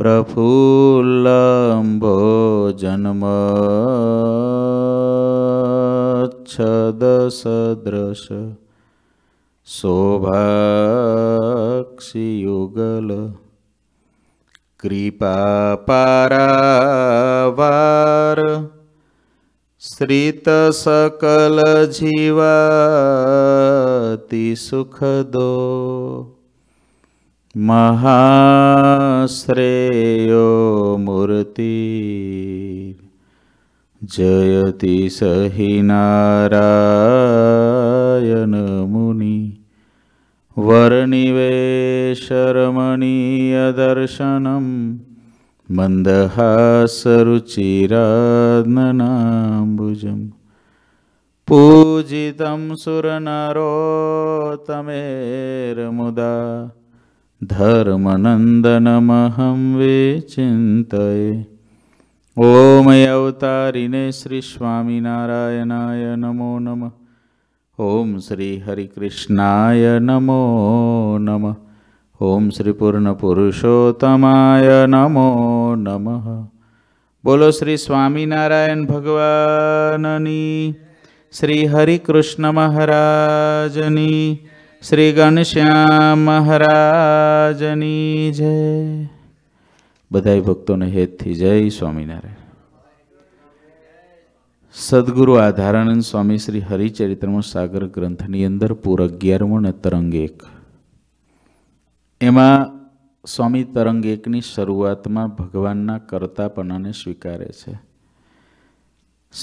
प्रफुल्लम्भो जन्मच्छदसदृश शोभाक्षियुगल कृपापारावार श्रितसकलजीवातिसुखदो सुखदो महा श्रेयो मूर्ति जयति स हि नारायनमुनि वर्निवेशरमणियदर्शनं मन्दहासरुचिरन्नाम्बुजं पूजितं सुरनरोतमेर्मुदा धर्मनन्दनमहं विचिन्तये ॐ मे अवतारिणे श्रीस्वामिनारायणाय नमो नमः ॐ श्रीहरिकृष्णाय नमो नमः ॐ श्रीपूर्णपुरुषोत्तमाय नमो नमः बोलो श्रीस्वामिनारायणभगवाननी श्रीहरिकृष्णमहाराजनि શ્રી ઘનશ્યામ મહારાજની જય બધાય ભક્તોને હેતથી જય સ્વામિનારાયણ સદગુરુ આધારાનંદ સ્વામી શ્રી હરિચરિત્રમ સાગર ગ્રંથની અંદર પૂર અગિયારમો ને તરંગ એક એમાં સ્વામી તરંગ એકની શરૂઆતમાં ભગવાનના કરતાપણાને સ્વીકારે છે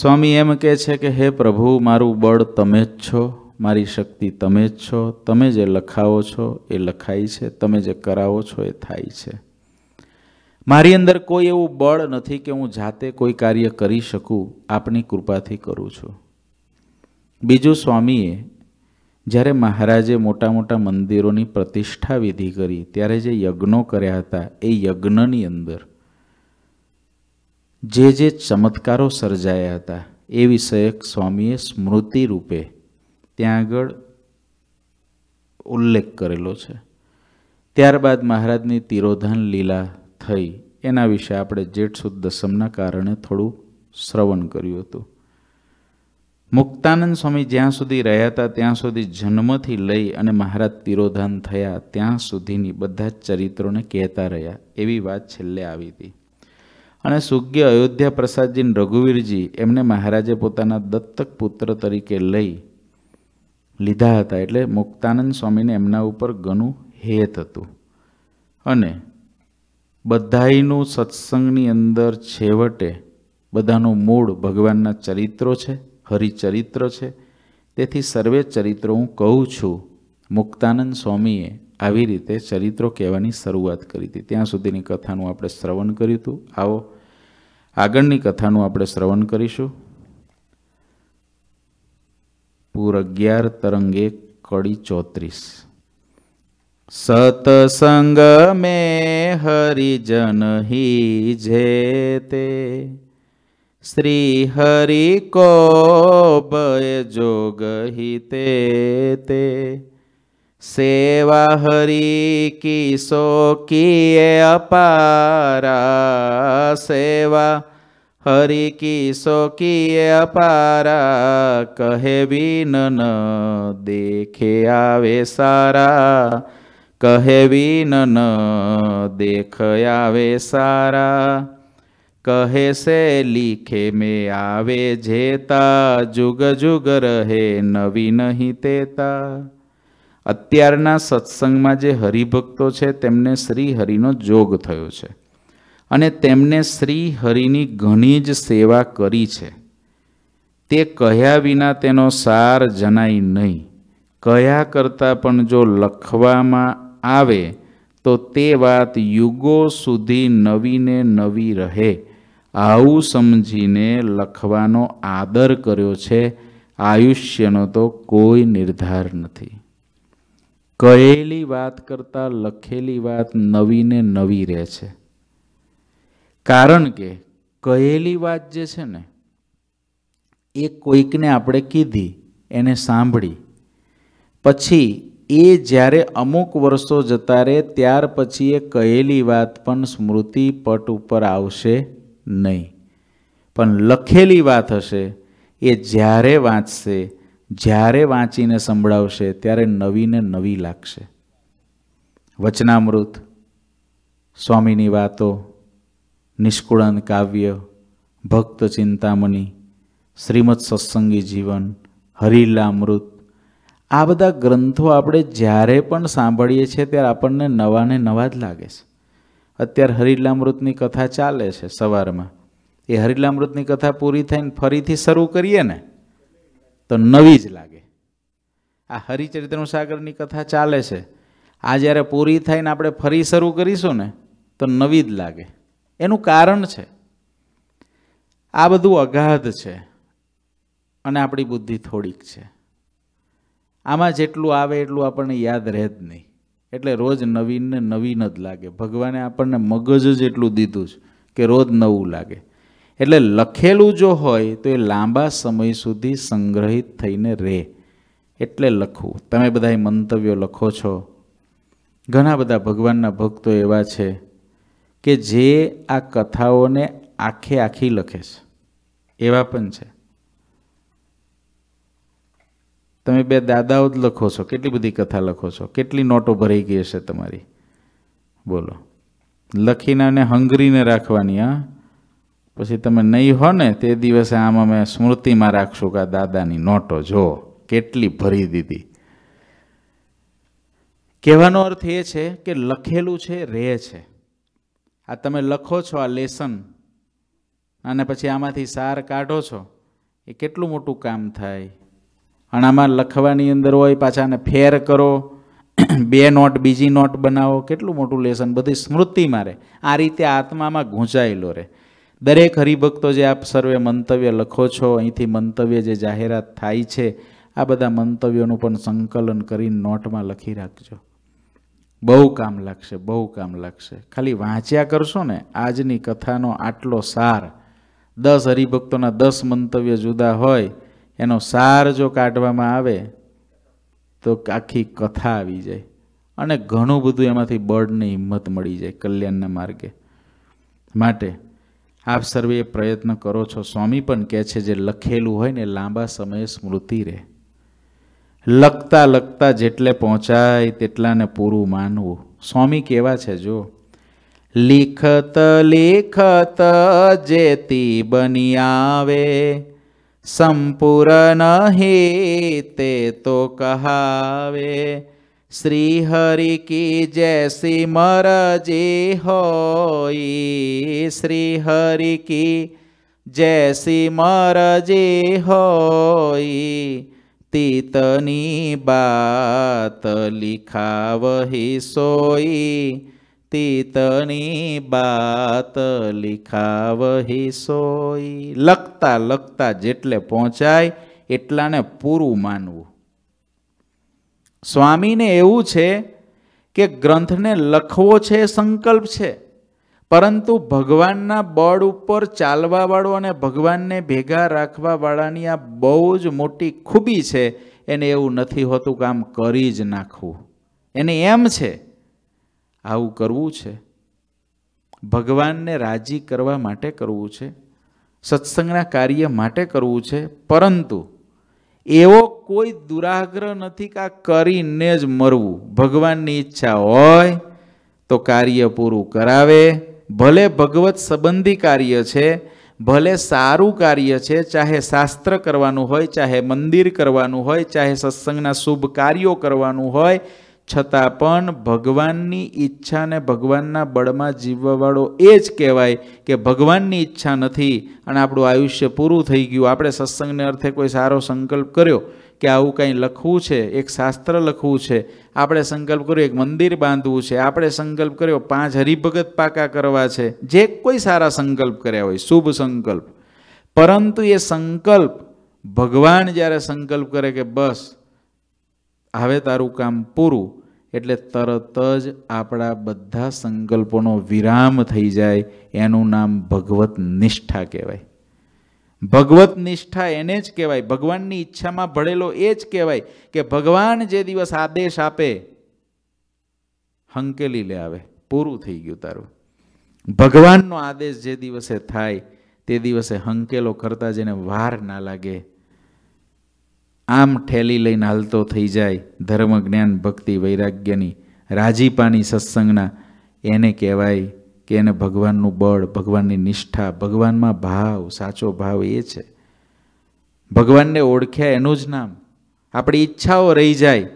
સ્વામી એમ કહે છે કે હે પ્રભુ મારું બળ તમે જ છો મારી શક્તિ તમે જ છો તમે જે લખાવો છો એ લખાય છે તમે જે કરાવો છો એ થાય છે મારી અંદર કોઈ એવું બળ નથી કે હું જાતે કોઈ કાર્ય કરી શકું આપની કૃપાથી કરું છું બીજું સ્વામીએ જ્યારે મહારાજે મોટા મોટા મંદિરોની પ્રતિષ્ઠા વિધિ કરી ત્યારે જે યજ્ઞો કર્યા હતા એ યજ્ઞની અંદર જે જે ચમત્કારો સર્જાયા હતા એ વિષયક સ્વામીએ સ્મૃતિ રૂપે ત્યાં આગળ ઉલ્લેખ કરેલો છે ત્યારબાદ મહારાજની તિરોધાન લીલા થઈ એના વિશે આપણે જેઠ સુદ દસમના કારણે થોડું શ્રવણ કર્યું હતું મુક્તાનંદ સ્વામી જ્યાં સુધી રહ્યા હતા ત્યાં સુધી જન્મથી લઈ અને મહારાજ તિરોધાન થયા ત્યાં સુધીની બધા જ ચરિત્રોને કહેતા રહ્યા એવી વાત છેલ્લે આવી હતી અને સુજ્ઞ અયોધ્યા પ્રસાદજી રઘુવીરજી એમને મહારાજે પોતાના દત્તક પુત્ર તરીકે લઈ લીધા હતા એટલે મુક્તાનંદ સ્વામીને એમના ઉપર ઘણું હેત હતું અને બધાઈનું સત્સંગની અંદર છેવટે બધાનું મૂળ ભગવાનના ચરિત્રો છે હરિચરિત્ર છે તેથી સર્વે ચરિત્રો હું કહું છું મુક્તાનંદ સ્વામીએ આવી રીતે ચરિત્રો કહેવાની શરૂઆત કરી હતી ત્યાં સુધીની કથાનું આપણે શ્રવણ કર્યું હતું આવો આગળની કથાનું આપણે શ્રવણ કરીશું પૂર અગિયાર તરંગે કડી ચોત્રીસ સતસંગ મે હરિજન હિ તે શ્રી હરિ કો ભય જોગ હિતે તે સેવા હરિ કિસો કિએ અપારા સેવા હરિ કિસો કિએ અપારા કહે વિન ન દેખે આવે સારા કહે વિન ન દેખ આવે સારા કહે સે લીખે મે આવે જેતા જુગ જુગ રહે નવી નહીં તેતા અત્યારના સત્સંગમાં જે હરિભક્તો છે તેમને શ્રી હરિનો જોગ થયો છે અને તેમને શ્રી હરિની ઘણી જ સેવા કરી છે તે કહ્યા વિના તેનો સાર જણાય નહીં કહ્યા કરતાં પણ જો લખવામાં આવે તો તે વાત યુગો સુધી નવીને નવી રહે આવું સમજીને લખવાનો આદર કર્યો છે આયુષ્યનો તો કોઈ નિર્ધાર નથી કહેલી વાત કરતાં લખેલી વાત નવીને નવી રહે છે કારણ કે કહેલી વાત જે છે ને એ કોઈકને આપણે કીધી એને સાંભળી પછી એ જ્યારે અમુક વર્ષો જતા રહે ત્યાર પછી એ કહેલી વાત પણ સ્મૃતિ પટ ઉપર આવશે નહીં પણ લખેલી વાત હશે એ જ્યારે વાંચશે જ્યારે વાંચીને સંભળાવશે ત્યારે નવીને નવી લાગશે વચનામૃત સ્વામીની વાતો નિષ્કુળાન કાવ્ય ભક્ત ચિંતામણી શ્રીમદ સત્સંગી જીવન હરિલામૃત આ બધા ગ્રંથો આપણે જ્યારે પણ સાંભળીએ છીએ ત્યારે આપણને નવાને નવા જ લાગે છે અત્યારે હરિલામૃતની કથા ચાલે છે સવારમાં એ હરિલામૃતની કથા પૂરી થઈને ફરીથી શરૂ કરીએ ને તો નવી જ લાગે આ હરિચરિત્રનું સાગરની કથા ચાલે છે આ જ્યારે પૂરી થઈને આપણે ફરી શરૂ કરીશું ને તો નવી જ લાગે એનું કારણ છે આ બધું અગાધ છે અને આપણી બુદ્ધિ થોડીક છે આમાં જેટલું આવે એટલું આપણને યાદ રહે જ નહીં એટલે રોજ નવીન ને નવીન જ લાગે ભગવાને આપણને મગજ જ એટલું દીધું છે કે રોજ નવું લાગે એટલે લખેલું જો હોય તો એ લાંબા સમય સુધી સંગ્રહિત થઈને રહે એટલે લખવું તમે બધા મંતવ્યો લખો છો ઘણા બધા ભગવાનના ભક્તો એવા છે કે જે આ કથાઓને આખે આખી લખે છે એવા પણ છે તમે બે દાદાઓ જ લખો છો કેટલી બધી કથા લખો છો કેટલી નોટો ભરાઈ ગઈ હશે તમારી બોલો લખીને અને હંગરીને રાખવાની હા પછી તમે નહીં હો ને તે દિવસે આમ અમે સ્મૃતિમાં રાખશું કે આ દાદાની નોટો જો કેટલી ભરી દીધી કહેવાનો અર્થ એ છે કે લખેલું છે રહે છે આ તમે લખો છો આ લેસન અને પછી આમાંથી સાર કાઢો છો એ કેટલું મોટું કામ થાય અને આમાં લખવાની અંદર હોય પાછા આને ફેર કરો બે નોટ બીજી નોટ બનાવો કેટલું મોટું લેસન બધી સ્મૃતિ મારે આ રીતે આત્મામાં ગૂંચાયેલો રહે દરેક હરિભક્તો જે આપ સર્વે મંતવ્ય લખો છો અહીંથી મંતવ્ય જે જાહેરાત થાય છે આ બધા મંતવ્યોનું પણ સંકલન કરીને નોટમાં લખી રાખજો બહુ કામ લાગશે બહુ કામ લાગશે ખાલી વાંચ્યા કરશો ને આજની કથાનો આટલો સાર દસ હરિભક્તોના દસ મંતવ્ય જુદા હોય એનો સાર જો કાઢવામાં આવે તો આખી કથા આવી જાય અને ઘણું બધું એમાંથી બળની હિંમત મળી જાય કલ્યાણના માર્ગે માટે આપ સર્વે પ્રયત્ન કરો છો સ્વામી પણ કહે છે જે લખેલું હોય ને લાંબા સમયે સ્મૃતિ રહે લખતા લખતા જેટલે પહોંચાય તેટલાને પૂરું માનવું સ્વામી કેવા છે જો લિખત લિખત જેતી બની આવે સંપૂર્ણ હે તે તો કહાવે શ્રી હરિ કી જૈસી મરજી હોય શ્રી હરિ કી જૈસી મરજી હોય તીતની બાત લિખાવહી સોઈ તીતની બાત લિખાવહી સોઈ લખતા લખતા જેટલે પહોંચાય એટલાને પૂરું માનવું સ્વામીને એવું છે કે ગ્રંથને લખવો છે સંકલ્પ છે પરંતુ ભગવાનના બળ ઉપર ચાલવાવાળો અને ભગવાનને ભેગા રાખવાવાળાની આ બહુ જ મોટી ખૂબી છે એને એવું નથી હોતું કામ કરી જ નાખવું એને એમ છે આવું કરવું છે ભગવાનને રાજી કરવા માટે કરવું છે સત્સંગના કાર્ય માટે કરવું છે પરંતુ એવો કોઈ દુરાગ્રહ નથી કે આ કરીને જ મરવું ભગવાનની ઈચ્છા હોય તો કાર્ય પૂરું કરાવે ભલે ભગવત સંબંધી કાર્ય છે ભલે સારું કાર્ય છે ચાહે શાસ્ત્ર કરવાનું હોય ચાહે મંદિર કરવાનું હોય ચાહે સત્સંગના શુભ કાર્યો કરવાનું હોય છતાં પણ ભગવાનની ઈચ્છાને ભગવાનના બળમાં જીવવાવાળો એ જ કહેવાય કે ભગવાનની ઈચ્છા નથી અને આપણું આયુષ્ય પૂરું થઈ ગયું આપણે સત્સંગને અર્થે કોઈ સારો સંકલ્પ કર્યો કે આવું કંઈ લખવું છે એક શાસ્ત્ર લખવું છે આપણે સંકલ્પ કર્યો એક મંદિર બાંધવું છે આપણે સંકલ્પ કર્યો પાંચ હરિભગત પાકા કરવા છે જે કોઈ સારા સંકલ્પ કર્યા હોય શુભ સંકલ્પ પરંતુ એ સંકલ્પ ભગવાન જ્યારે સંકલ્પ કરે કે બસ હવે તારું કામ પૂરું એટલે તરત જ આપણા બધા સંકલ્પોનો વિરામ થઈ જાય એનું નામ ભગવત નિષ્ઠા કહેવાય ભગવત નિષ્ઠા એને જ કહેવાય ભગવાનની ઈચ્છામાં ભળેલો એ જ કહેવાય કે ભગવાન જે દિવસ આદેશ આપે હંકેલી લે આવે પૂરું થઈ ગયું તારું ભગવાનનો આદેશ જે દિવસે થાય તે દિવસે હંકેલો કરતા જેને વાર ના લાગે આમ ઠેલી લઈને હાલતો થઈ જાય ધર્મ જ્ઞાન ભક્તિ વૈરાગ્યની રાજીપાની સત્સંગના એને કહેવાય કે એને ભગવાનનું બળ ભગવાનની નિષ્ઠા ભગવાનમાં ભાવ સાચો ભાવ એ છે ભગવાનને ઓળખ્યા એનું જ નામ આપણી ઈચ્છાઓ રહી જાય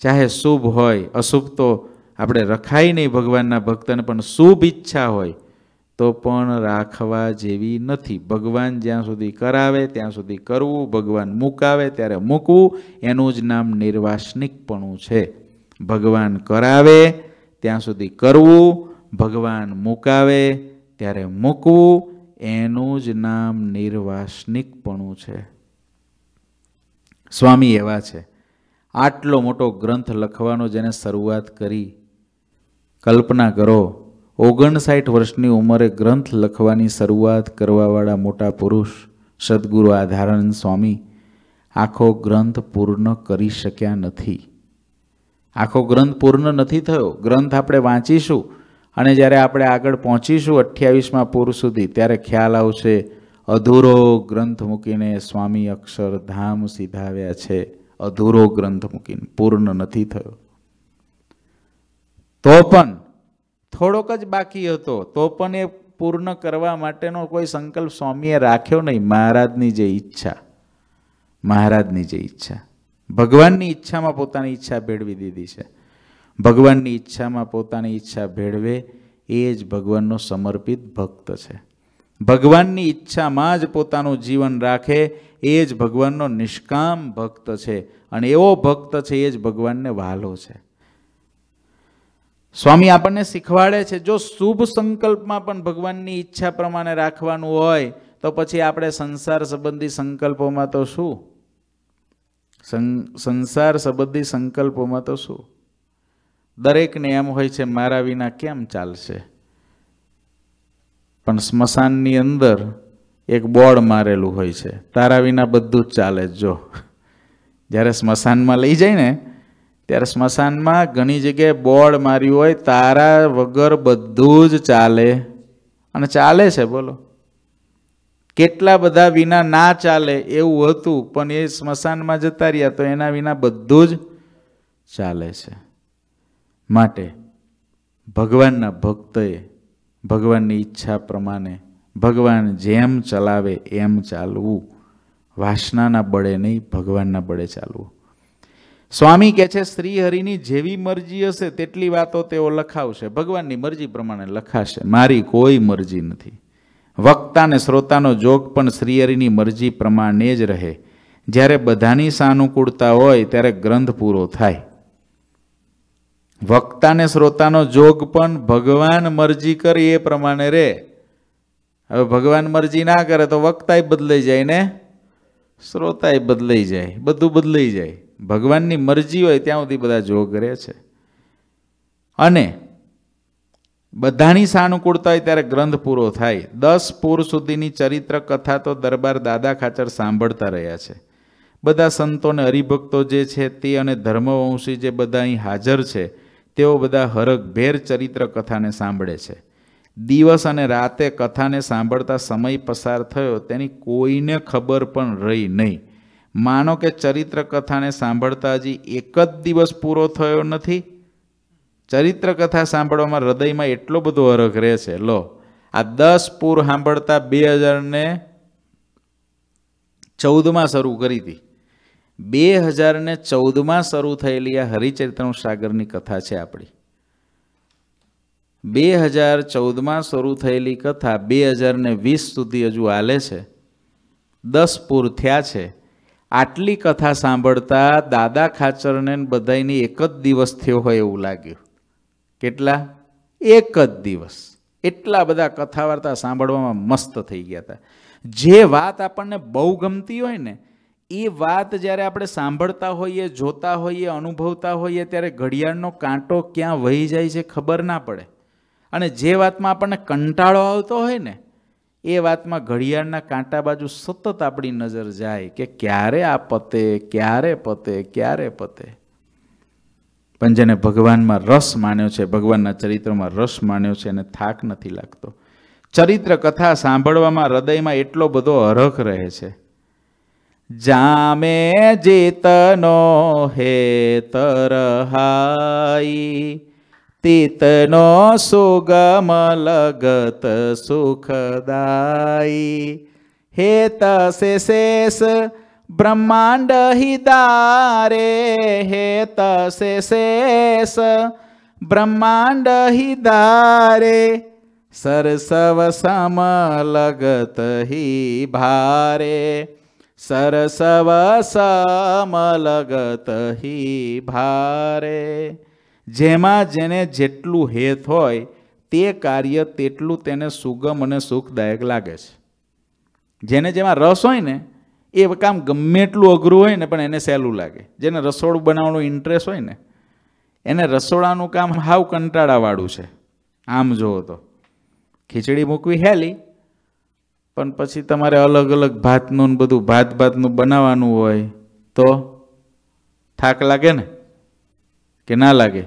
ચાહે શુભ હોય અશુભ તો આપણે રખાય નહીં ભગવાનના ભક્તને પણ શુભ ઈચ્છા હોય તો પણ રાખવા જેવી નથી ભગવાન જ્યાં સુધી કરાવે ત્યાં સુધી કરવું ભગવાન મૂકાવે ત્યારે મૂકવું એનું જ નામ નિર્વાસનિકપણું છે ભગવાન કરાવે ત્યાં સુધી કરવું ભગવાન મુકાવે ત્યારે મૂકવું એનું જ નામ નિર્વાસનિકપણું છે સ્વામી એવા છે આટલો મોટો ગ્રંથ લખવાનો જેને શરૂઆત કરી કલ્પના કરો ઓગણસાઠ વર્ષની ઉંમરે ગ્રંથ લખવાની શરૂઆત કરવાવાળા મોટા પુરુષ સદગુરુ આધારાનંદ સ્વામી આખો ગ્રંથ પૂર્ણ કરી શક્યા નથી આખો ગ્રંથ પૂર્ણ નથી થયો ગ્રંથ આપણે વાંચીશું અને જ્યારે આપણે આગળ પહોંચીશું અઠ્યાવીસમાં પૂર સુધી ત્યારે ખ્યાલ આવશે અધૂરો ગ્રંથ મૂકીને સ્વામી અક્ષરધામ સીધાવ્યા છે અધૂરો ગ્રંથ મૂકીને પૂર્ણ નથી થયો તો પણ થોડોક જ બાકી હતો તો પણ એ પૂર્ણ કરવા માટેનો કોઈ સંકલ્પ સ્વામીએ રાખ્યો નહીં મહારાજની જે ઈચ્છા મહારાજની જે ઈચ્છા ભગવાનની ઈચ્છામાં પોતાની ઈચ્છા ભેળવી દીધી છે ભગવાનની ઈચ્છામાં પોતાની ઈચ્છા ભેળવે એ જ ભગવાનનો સમર્પિત ભક્ત છે ભગવાનની ઈચ્છામાં જ પોતાનું જીવન રાખે એ જ ભગવાનનો નિષ્કામ ભક્ત છે અને એવો ભક્ત છે એ જ ભગવાનને વહાલો છે સ્વામી આપણને શીખવાડે છે જો શુભ સંકલ્પમાં પણ ભગવાનની ઈચ્છા પ્રમાણે રાખવાનું હોય તો પછી આપણે સંસાર સંબંધી સંકલ્પોમાં તો શું સંસાર સંબંધી સંકલ્પોમાં તો શું દરેકને એમ હોય છે મારા વિના કેમ ચાલશે પણ સ્મશાનની અંદર એક બોર્ડ મારેલું હોય છે તારા વિના બધું જ ચાલે જો જ્યારે સ્મશાનમાં લઈ જાય ને ત્યારે સ્મશાનમાં ઘણી જગ્યાએ બોર્ડ માર્યું હોય તારા વગર બધું જ ચાલે અને ચાલે છે બોલો કેટલા બધા વિના ના ચાલે એવું હતું પણ એ સ્મશાનમાં જતા રહ્યા તો એના વિના બધું જ ચાલે છે માટે ભગવાનના ભક્તએ ભગવાનની ઈચ્છા પ્રમાણે ભગવાન જેમ ચલાવે એમ ચાલવું વાસનાના બળે નહીં ભગવાનના બળે ચાલવું સ્વામી કહે છે શ્રીહરિની જેવી મરજી હશે તેટલી વાતો તેઓ લખાવશે ભગવાનની મરજી પ્રમાણે લખાશે મારી કોઈ મરજી નથી વક્તા અને શ્રોતાનો જોગ પણ શ્રીહરિની મરજી પ્રમાણે જ રહે જ્યારે બધાની સાનુકૂળતા હોય ત્યારે ગ્રંથ પૂરો થાય વક્તાને શ્રોતાનો જોગ પણ ભગવાન મરજી કરે એ પ્રમાણે રહે હવે ભગવાન મરજી ના કરે તો વક્તાય બદલાઈ જાય ને શ્રોતાય બદલાઈ જાય બધું બદલાઈ જાય ભગવાનની મરજી હોય ત્યાં સુધી બધા જોગ રહે છે અને બધાની સાનુકૂળતા હોય ત્યારે ગ્રંથ પૂરો થાય દસ પૂર સુધીની ચરિત્ર કથા તો દરબાર દાદા ખાચર સાંભળતા રહ્યા છે બધા સંતો અને હરિભક્તો જે છે તે અને ધર્મવંશી જે બધા અહીં હાજર છે તેઓ બધા હરખભેર ચરિત્ર કથાને સાંભળે છે દિવસ અને રાતે કથાને સાંભળતા સમય પસાર થયો તેની કોઈને ખબર પણ રહી નહીં માનો કે ચરિત્ર કથાને સાંભળતા હજી એક જ દિવસ પૂરો થયો નથી ચરિત્ર કથા સાંભળવામાં હૃદયમાં એટલો બધો હરખ રહે છે લો આ દસ પૂર સાંભળતા બે હજારને ચૌદમાં શરૂ કરી હતી બે હજાર ને ચૌદમાં શરૂ થયેલી આ હરિચરિત્રનું સાગરની કથા છે આપણી બે હજાર ચૌદમાં શરૂ થયેલી કથા બે હજાર ને વીસ સુધી હજુ હાલે છે દસ પૂર થયા છે આટલી કથા સાંભળતા દાદા ખાચરને બધાની એક જ દિવસ થયો હોય એવું લાગ્યું કેટલા એક જ દિવસ એટલા બધા કથા વાર્તા સાંભળવામાં મસ્ત થઈ ગયા હતા જે વાત આપણને બહુ ગમતી હોય ને એ વાત જ્યારે આપણે સાંભળતા હોઈએ જોતા હોઈએ અનુભવતા હોઈએ ત્યારે ઘડિયાળનો કાંટો ક્યાં વહી જાય છે ખબર ના પડે અને જે વાતમાં આપણને કંટાળો આવતો હોય ને એ વાતમાં ઘડિયાળના કાંટા બાજુ સતત આપણી નજર જાય કે ક્યારે આ પતે ક્યારે પતે ક્યારે પતે પણ જેને ભગવાનમાં રસ માન્યો છે ભગવાનના ચરિત્રમાં રસ માન્યો છે એને થાક નથી લાગતો ચરિત્ર કથા સાંભળવામાં હૃદયમાં એટલો બધો અરખ રહે છે જામે જીતનો હેત રહાઈ તીતનો સુગમ લગત સુખદાઈ હેત સે શેષ બ્રહ્માંડ હિદારે હેત સે શેષ બ્રહ્માંડ હિદારે સરસવ સમ લગત હિ ભારે સરસવસામલગત હી ભારે જેમાં જેને જેટલું હેત હોય તે કાર્ય તેટલું તેને સુગમ અને સુખદાયક લાગે છે જેને જેમાં રસ હોય ને એ કામ ગમે એટલું અઘરું હોય ને પણ એને સહેલું લાગે જેને રસોડું બનાવવાનો ઇન્ટરેસ્ટ હોય ને એને રસોડાનું કામ હાવ કંટાળાવાળું છે આમ જોવો તો ખીચડી મૂકવી હેલી પણ પછી તમારે અલગ અલગ ભાતનું ને બધું ભાત ભાતનું બનાવવાનું હોય તો થાક લાગે ને કે ના લાગે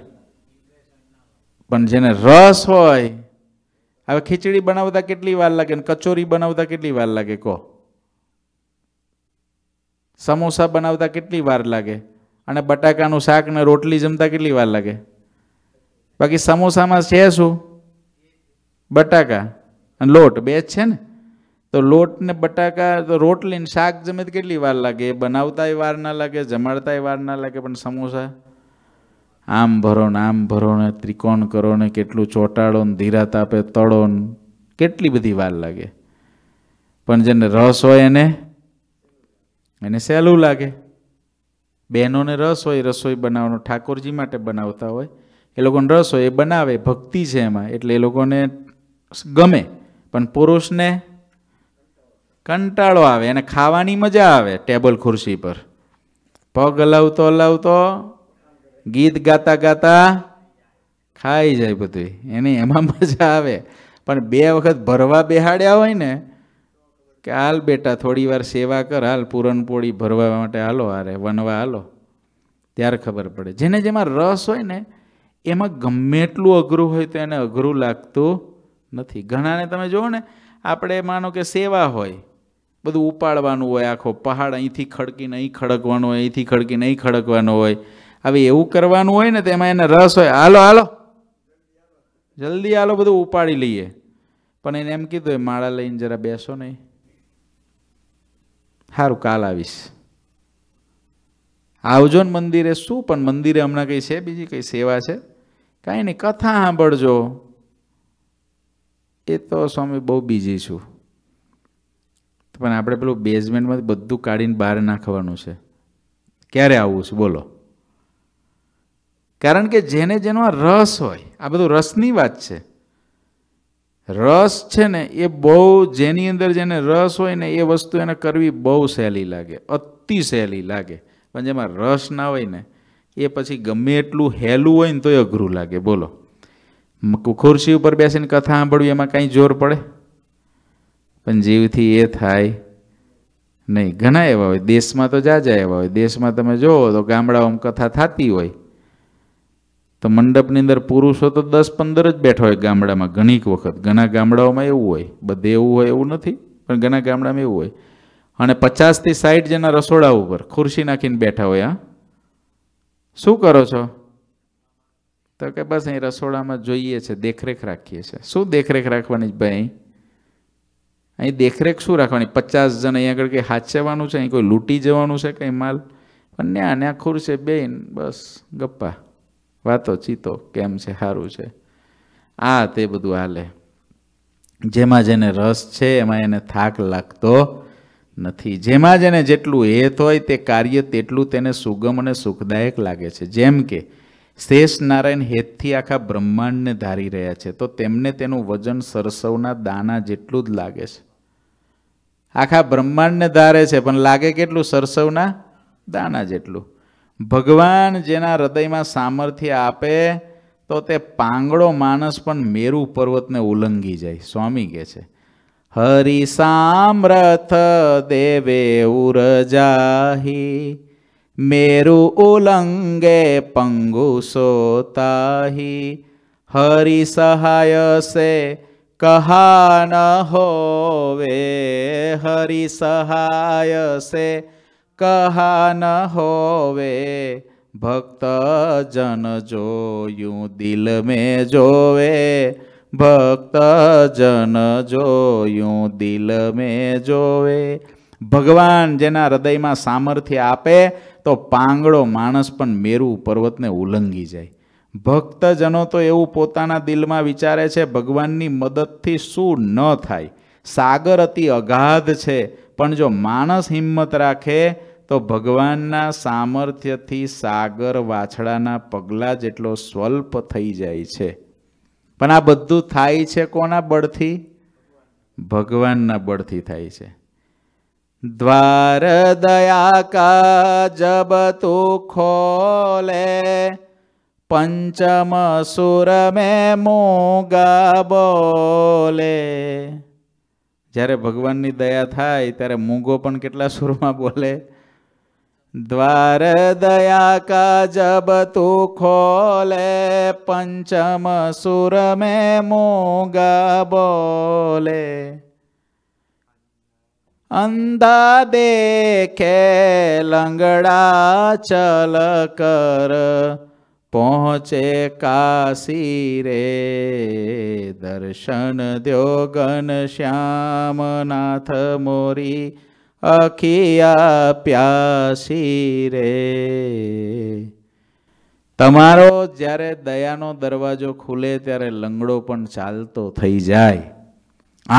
પણ જેને રસ હોય હવે ખીચડી બનાવતા કેટલી વાર લાગે ને કચોરી બનાવતા કેટલી વાર લાગે કહો સમોસા બનાવતા કેટલી વાર લાગે અને બટાકાનું શાક ને રોટલી જમતા કેટલી વાર લાગે બાકી સમોસામાં છે શું બટાકા અને લોટ બે જ છે ને તો લોટ ને બટાકા તો રોટલીને શાક જમે તો કેટલી વાર લાગે એ બનાવતાય વાર ના લાગે જમાડતાય વાર ના લાગે પણ સમોસા આમ ભરો ને આમ ભરો ને ત્રિકોણ કરો ને કેટલું ચોટાડો ને ધીરા તાપે તળો ને કેટલી બધી વાર લાગે પણ જેને રસ હોય એને એને સહેલું લાગે બહેનોને રસ હોય રસોઈ બનાવવાનો ઠાકોરજી માટે બનાવતા હોય એ લોકોને રસ હોય એ બનાવે ભક્તિ છે એમાં એટલે એ લોકોને ગમે પણ પુરુષને કંટાળો આવે એને ખાવાની મજા આવે ટેબલ ખુરશી પર પગ હલાવતો હલાવતો ગીત ગાતા ગાતા ખાઈ જાય બધું એની એમાં મજા આવે પણ બે વખત ભરવા બેહાડ્યા હોય ને કે હાલ બેટા થોડી વાર સેવા કર હાલ પૂરણપોળી ભરવા માટે હાલો હારે વનવા હાલો ત્યારે ખબર પડે જેને જેમાં રસ હોય ને એમાં ગમે એટલું અઘરું હોય તો એને અઘરું લાગતું નથી ઘણાને તમે જુઓ ને આપણે માનો કે સેવા હોય બધું ઉપાડવાનું હોય આખો પહાડ અહીંથી ખડકીને અહીં ખડકવાનો હોય અહીંથી ખડકીને અહીં ખડકવાનો હોય હવે એવું કરવાનું હોય ને તેમાં એને રસ હોય હાલો હાલો જલ્દી હાલો બધું ઉપાડી લઈએ પણ એને એમ કીધું એ માળા લઈને જરા બેસો નહીં સારું કાલ આવીશ આવજો ને મંદિરે શું પણ મંદિરે હમણાં કંઈ છે બીજી કંઈ સેવા છે કાંઈ નહીં કથા સાંભળજો એ તો સ્વામી બહુ બીજી છું પણ આપણે પેલું બેઝમેન્ટમાં બધું કાઢીને બહાર નાખવાનું છે ક્યારે આવવું છે બોલો કારણ કે જેને જેનો રસ હોય આ બધું રસની વાત છે રસ છે ને એ બહુ જેની અંદર જેને રસ હોય ને એ વસ્તુ એને કરવી બહુ સહેલી લાગે અતિ સહેલી લાગે પણ જેમાં રસ ના હોય ને એ પછી ગમે એટલું હેલું હોય ને તોય અઘરું લાગે બોલો ખુરશી ઉપર બેસીને કથા સાંભળવી એમાં કાંઈ જોર પડે પણ જીવથી એ થાય નહીં ઘણા એવા હોય દેશમાં તો જાજા એવા હોય દેશમાં તમે જુઓ તો ગામડાઓમાં કથા થતી હોય તો મંડપની અંદર પુરુષો તો દસ પંદર જ બેઠા હોય ગામડામાં ઘણીક વખત ઘણા ગામડાઓમાં એવું હોય બધે એવું હોય એવું નથી પણ ઘણા ગામડામાં એવું હોય અને પચાસથી સાઠ જેના રસોડા ઉપર ખુરશી નાખીને બેઠા હોય હા શું કરો છો તો કે બસ અહીં રસોડામાં જોઈએ છે દેખરેખ રાખીએ છીએ શું દેખરેખ રાખવાની ભાઈ અહીં દેખરેખ શું રાખવાની પચાસ જણ અહીં આગળ કંઈ હાચવાનું છે અહીં કોઈ લૂંટી જવાનું છે કંઈ માલ અને આને આખુર છે બેન બસ ગપ્પા વાતો ચીતો કેમ છે સારું છે આ તે બધું હાલે જેમાં જેને રસ છે એમાં એને થાક લાગતો નથી જેમાં જેને જેટલું હેત હોય તે કાર્ય તેટલું તેને સુગમ અને સુખદાયક લાગે છે જેમ કે શેષ નારાયણ હેતથી આખા બ્રહ્માંડને ધારી રહ્યા છે તો તેમને તેનું વજન સરસવના દાના જેટલું જ લાગે છે આખા બ્રહ્માંડને ધારે છે પણ લાગે કેટલું સરસવના દાણા જેટલું ભગવાન જેના હૃદયમાં સામર્થ્ય આપે તો તે પાંગળો માણસ પણ મેરુ પર્વતને ઉલ્લંઘી જાય સ્વામી કહે છે હરિ સામ્રથ દેવે ઉરજાહી મેરુ ઉલંગે પંગુ સોતાહી હરિ સહાય સે કહા ન હોવે હરી સહાય સે કહા ન હોવે ભક્ત જન જોયું દિલ મેં જોવે ભક્ત જન જોયું દિલ મેં જોવે ભગવાન જેના હૃદયમાં સામર્થ્ય આપે તો પાંગળો માણસ પણ મેરુ પર્વતને ઉલ્લંઘી જાય ભક્તજનો તો એવું પોતાના દિલમાં વિચારે છે ભગવાનની મદદથી શું ન થાય સાગર અતિ અગાધ છે પણ જો માણસ હિંમત રાખે તો ભગવાનના સામર્થ્યથી સાગર વાછડાના પગલાં જેટલો સ્વલ્પ થઈ જાય છે પણ આ બધું થાય છે કોના બળથી ભગવાનના બળથી થાય છે દ્વાર દયા કા જબ તું ખોલે पंचम सुर में मोगा बोले जयरे भगवानी दया थाय तरह मूंगो के सुर में बोले द्वार दया का जब तू खोले पंचम सुर में मोगा बोले अंधा देखे लंगड़ा चल कर પહોંચે કાશી રે દર્શન દ્યોગન શ્યામનાથ મોરી અખિયા પ્યાસી રે તમારો જ્યારે દયાનો દરવાજો ખુલે ત્યારે લંગડો પણ ચાલતો થઈ જાય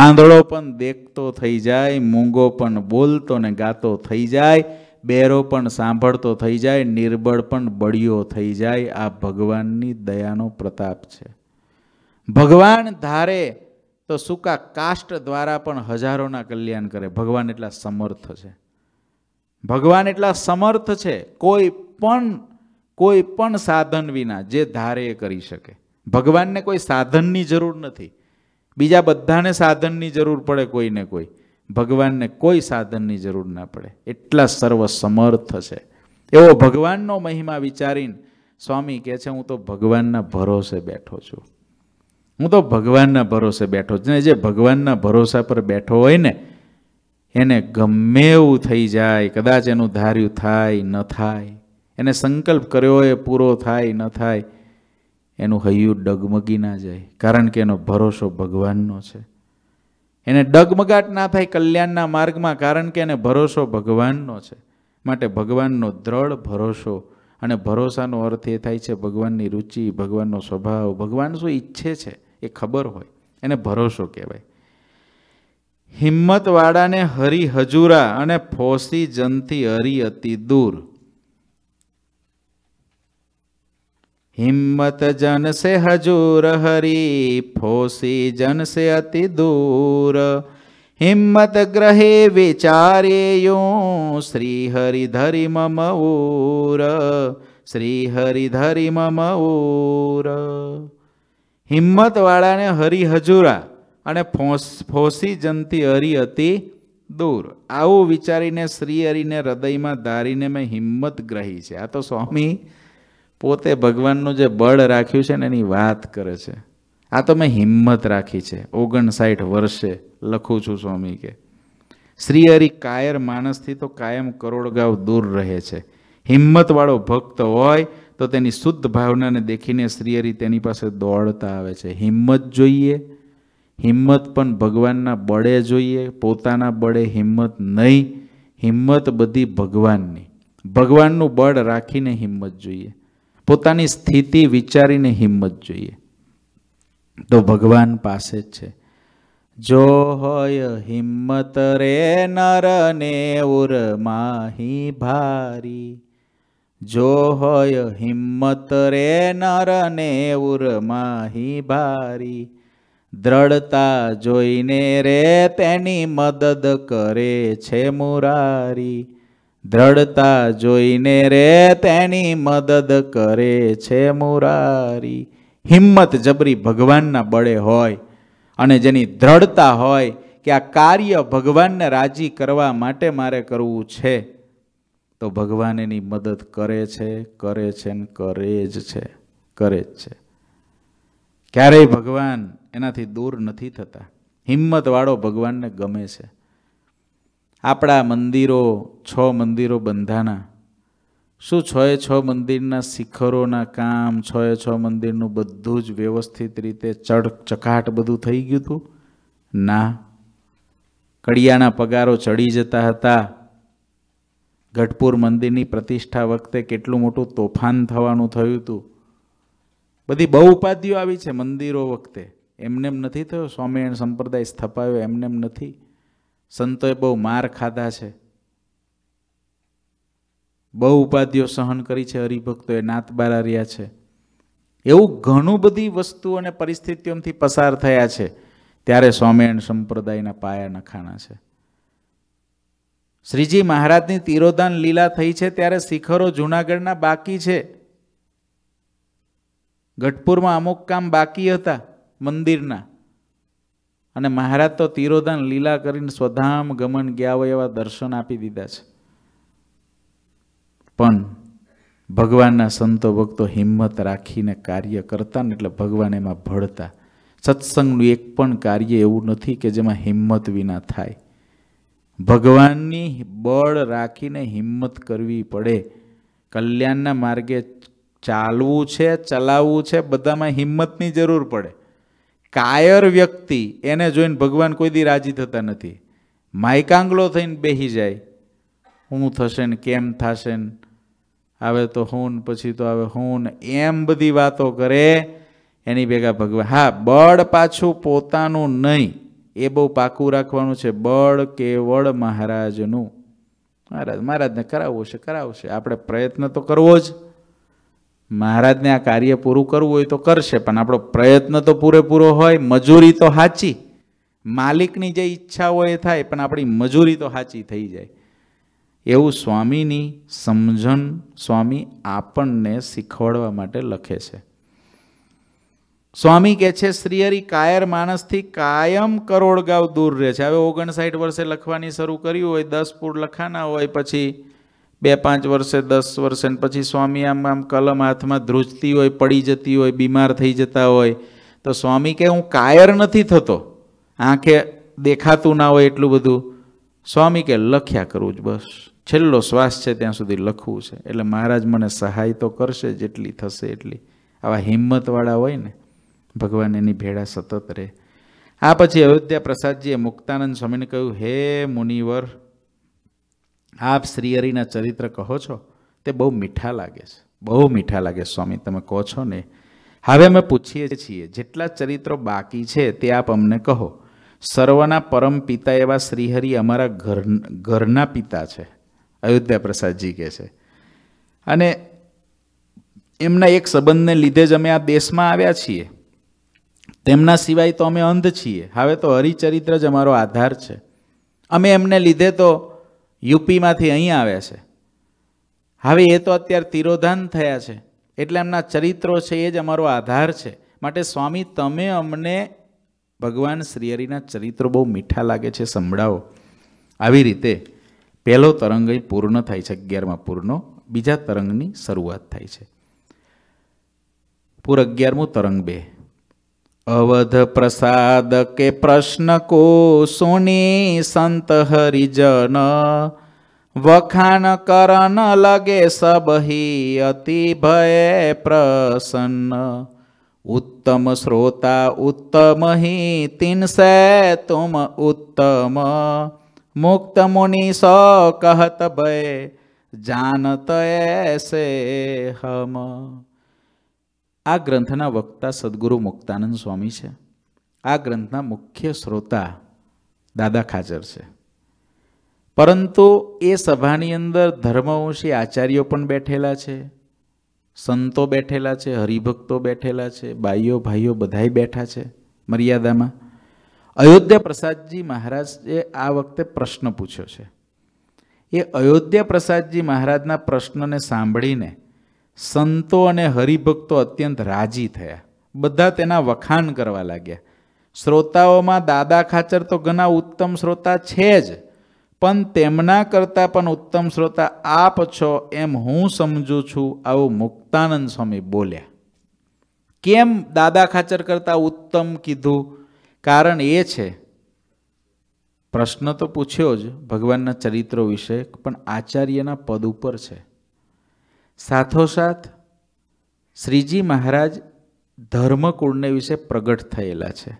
આંધળો પણ દેખતો થઈ જાય મૂંગો પણ બોલતો ને ગાતો થઈ જાય બેરો પણ સાંભળતો થઈ જાય નિર્બળ પણ બળિયો થઈ જાય આ ભગવાનની દયાનો પ્રતાપ છે ભગવાન ધારે તો સૂકા કાષ્ટ દ્વારા પણ હજારોના કલ્યાણ કરે ભગવાન એટલા સમર્થ છે ભગવાન એટલા સમર્થ છે કોઈ પણ કોઈ પણ સાધન વિના જે ધારે એ કરી શકે ભગવાનને કોઈ સાધનની જરૂર નથી બીજા બધાને સાધનની જરૂર પડે કોઈને કોઈ ભગવાનને કોઈ સાધનની જરૂર ના પડે એટલા સર્વ સમર્થ છે એવો ભગવાનનો મહિમા વિચારીને સ્વામી કહે છે હું તો ભગવાનના ભરોસે બેઠો છું હું તો ભગવાનના ભરોસે બેઠો છું ને જે ભગવાનના ભરોસા પર બેઠો હોય ને એને ગમે એવું થઈ જાય કદાચ એનું ધાર્યું થાય ન થાય એને સંકલ્પ કર્યો એ પૂરો થાય ન થાય એનું હૈયું ડગમગી ના જાય કારણ કે એનો ભરોસો ભગવાનનો છે એને ડગમગાટ ના થાય કલ્યાણના માર્ગમાં કારણ કે એને ભરોસો ભગવાનનો છે માટે ભગવાનનો દ્રઢ ભરોસો અને ભરોસાનો અર્થ એ થાય છે ભગવાનની રુચિ ભગવાનનો સ્વભાવ ભગવાન શું ઈચ્છે છે એ ખબર હોય એને ભરોસો કહેવાય હિંમતવાળાને હરી હજુરા અને ફોસી જનથી હરી અતિ દૂર હિંમત જન સે હજૂર હરી ફોસી જન સે અતિ દૂર હિંમત ગ્રહે વિચારે યો શ્રી હરિ ધરી મમ ઊર શ્રી હરિ ધરી મમ ઊર હિંમતવાળાને હરિ હજુરા અને ફોસ ફોસી જનતી હરિ હતી દૂર આવું વિચારીને શ્રી હરિને હૃદયમાં ધારીને મેં હિંમત ગ્રહી છે આ તો સ્વામી પોતે ભગવાનનું જે બળ રાખ્યું છે ને એની વાત કરે છે આ તો મેં હિંમત રાખી છે ઓગણસાઠ વર્ષે લખું છું સ્વામી કે શ્રી શ્રીહરિ કાયર માણસથી તો કાયમ કરોડગાવ દૂર રહે છે હિંમતવાળો ભક્ત હોય તો તેની શુદ્ધ ભાવનાને દેખીને શ્રીહરિ તેની પાસે દોડતા આવે છે હિંમત જોઈએ હિંમત પણ ભગવાનના બળે જોઈએ પોતાના બળે હિંમત નહીં હિંમત બધી ભગવાનની ભગવાનનું બળ રાખીને હિંમત જોઈએ પોતાની સ્થિતિ વિચારીને હિંમત જોઈએ તો ભગવાન પાસે જ છે જો હોય હિંમત રે નરને ઉર માહી ભારી જો હોય હિંમત રે નરને ઉર માહી ભારી દ્રઢતા જોઈને રે તેની મદદ કરે છે મુરારી દ્રઢતા જોઈને રે તેની મદદ કરે છે મુરારી હિંમત જબરી ભગવાનના બળે હોય અને જેની દ્રઢતા હોય કે આ કાર્ય ભગવાનને રાજી કરવા માટે મારે કરવું છે તો ભગવાન એની મદદ કરે છે કરે છે ને કરે જ છે કરે જ છે ક્યારેય ભગવાન એનાથી દૂર નથી થતા હિંમતવાળો ભગવાનને ગમે છે આપણા મંદિરો છ મંદિરો બંધાના શું છ એ છ મંદિરના શિખરોના કામ છ એ છ મંદિરનું બધું જ વ્યવસ્થિત રીતે ચડ ચકાટ બધું થઈ ગયું હતું ના કડિયાના પગારો ચડી જતા હતા ગઢપુર મંદિરની પ્રતિષ્ઠા વખતે કેટલું મોટું તોફાન થવાનું થયું હતું બધી બહુ ઉપાધિઓ આવી છે મંદિરો વખતે એમનેમ નથી થયો સ્વામિનારાયણ સંપ્રદાય સ્થપાયો એમનેમ નથી સંતોએ બહુ માર ખાધા છે બહુ ઉપાધિઓ સહન કરી છે હરિભક્તોએ નાતબારા રહ્યા છે એવું ઘણું બધી વસ્તુ અને પરિસ્થિતિઓમાંથી પસાર થયા છે ત્યારે સ્વામિનારાયણ સંપ્રદાયના પાયા નખાણા છે શ્રીજી મહારાજની તિરોદાન લીલા થઈ છે ત્યારે શિખરો જૂનાગઢના બાકી છે ગઢપુરમાં અમુક કામ બાકી હતા મંદિરના અને મહારાજ તો તિરોધાન લીલા કરીને સ્વધામ ગમન ગયા હોય એવા દર્શન આપી દીધા છે પણ ભગવાનના સંતો ભક્તો હિંમત રાખીને કાર્ય કરતા ને એટલે ભગવાન એમાં ભળતા સત્સંગનું એક પણ કાર્ય એવું નથી કે જેમાં હિંમત વિના થાય ભગવાનની બળ રાખીને હિંમત કરવી પડે કલ્યાણના માર્ગે ચાલવું છે ચલાવવું છે બધામાં હિંમતની જરૂર પડે કાયર વ્યક્તિ એને જોઈને ભગવાન કોઈ દી રાજી થતા નથી માયકાંગલો થઈને બેસી જાય હું થશે ને કેમ થશે ને આવે તો હું પછી તો આવે હું એમ બધી વાતો કરે એની ભેગા ભગવાન હા બળ પાછું પોતાનું નહીં એ બહુ પાકું રાખવાનું છે બળ કેવળ મહારાજનું મહારાજ મહારાજને કરાવવું છે કરાવશે આપણે પ્રયત્ન તો કરવો જ મહારાજને આ કાર્ય પૂરું કરવું હોય તો કરશે પણ આપણો પ્રયત્ન તો પૂરેપૂરો હોય મજૂરી તો સાચી માલિકની જે ઈચ્છા હોય એ થાય પણ આપણી મજૂરી તો સાચી થઈ જાય એવું સ્વામીની સમજણ સ્વામી આપણને શીખવાડવા માટે લખે છે સ્વામી કહે છે શ્રીહરિ કાયર માણસથી કાયમ કરોડગાવ દૂર રહે છે હવે ઓગણસાઠ વર્ષે લખવાની શરૂ કર્યું હોય દસ પૂર લખાના હોય પછી બે પાંચ વર્ષે દસ વર્ષે પછી સ્વામી આમ આમ કલમ હાથમાં ધ્રુજતી હોય પડી જતી હોય બીમાર થઈ જતા હોય તો સ્વામી કે હું કાયર નથી થતો આંખે દેખાતું ના હોય એટલું બધું સ્વામી કે લખ્યા કરું જ બસ છેલ્લો શ્વાસ છે ત્યાં સુધી લખવું છે એટલે મહારાજ મને સહાય તો કરશે જેટલી થશે એટલી આવા હિંમતવાળા હોય ને ભગવાન એની ભેળા સતત રહે આ પછી અયોધ્યા પ્રસાદજીએ મુક્તાનંદ સ્વામીને કહ્યું હે મુનિવર આપ શ્રીહરિના ચરિત્ર કહો છો તે બહુ મીઠા લાગે છે બહુ મીઠા લાગે સ્વામી તમે કહો છો ને હવે અમે પૂછીએ છીએ જેટલા ચરિત્રો બાકી છે તે આપ અમને કહો સર્વના પરમ પિતા એવા શ્રીહરિ અમારા ઘર ઘરના પિતા છે અયોધ્યા પ્રસાદજી કહે છે અને એમના એક સંબંધને લીધે જ અમે આ દેશમાં આવ્યા છીએ તેમના સિવાય તો અમે અંધ છીએ હવે તો હરિચરિત્ર જ અમારો આધાર છે અમે એમને લીધે તો યુપીમાંથી અહીં આવ્યા છે હવે એ તો અત્યારે તિરોધાન થયા છે એટલે એમના ચરિત્રો છે એ જ અમારો આધાર છે માટે સ્વામી તમે અમને ભગવાન શ્રીહરિના ચરિત્રો બહુ મીઠા લાગે છે સંભળાવો આવી રીતે પહેલો તરંગ પૂર્ણ થાય છે અગિયારમાં પૂર્ણો બીજા તરંગની શરૂઆત થાય છે પૂર અગિયારમું તરંગ બે અવધ પ્રસાદ કે પ્રશ્ન કો સુની સંત હરિજન વખાણ કરન લગે સબહી અતિ ભય પ્રસન્ન ઉત્તમ શ્રોતા ઉત્તમ હિ તિનસે તુમ ઉત્તમ મુક્ત મુનિ સ કહત ભય જાનત એસે હમ આ ગ્રંથના વક્તા સદગુરુ મુક્તાનંદ સ્વામી છે આ ગ્રંથના મુખ્ય શ્રોતા દાદા ખાચર છે પરંતુ એ સભાની અંદર ધર્મવંશી આચાર્યો પણ બેઠેલા છે સંતો બેઠેલા છે હરિભક્તો બેઠેલા છે બાઈઓ ભાઈઓ બધાય બેઠા છે મર્યાદામાં અયોધ્યા પ્રસાદજી મહારાજે આ વખતે પ્રશ્ન પૂછ્યો છે એ અયોધ્યા પ્રસાદજી મહારાજના પ્રશ્નને સાંભળીને સંતો અને હરિભક્તો અત્યંત રાજી થયા બધા તેના વખાણ કરવા લાગ્યા શ્રોતાઓમાં દાદા ખાચર તો ઘણા ઉત્તમ શ્રોતા છે જ પણ તેમના કરતાં પણ ઉત્તમ શ્રોતા આપ છો એમ હું સમજું છું આવું મુક્તાનંદ સ્વામી બોલ્યા કેમ દાદા ખાચર કરતાં ઉત્તમ કીધું કારણ એ છે પ્રશ્ન તો પૂછ્યો જ ભગવાનના ચરિત્રો વિશે પણ આચાર્યના પદ ઉપર છે સાથોસાથ શ્રીજી મહારાજ ધર્મકુળને વિશે પ્રગટ થયેલા છે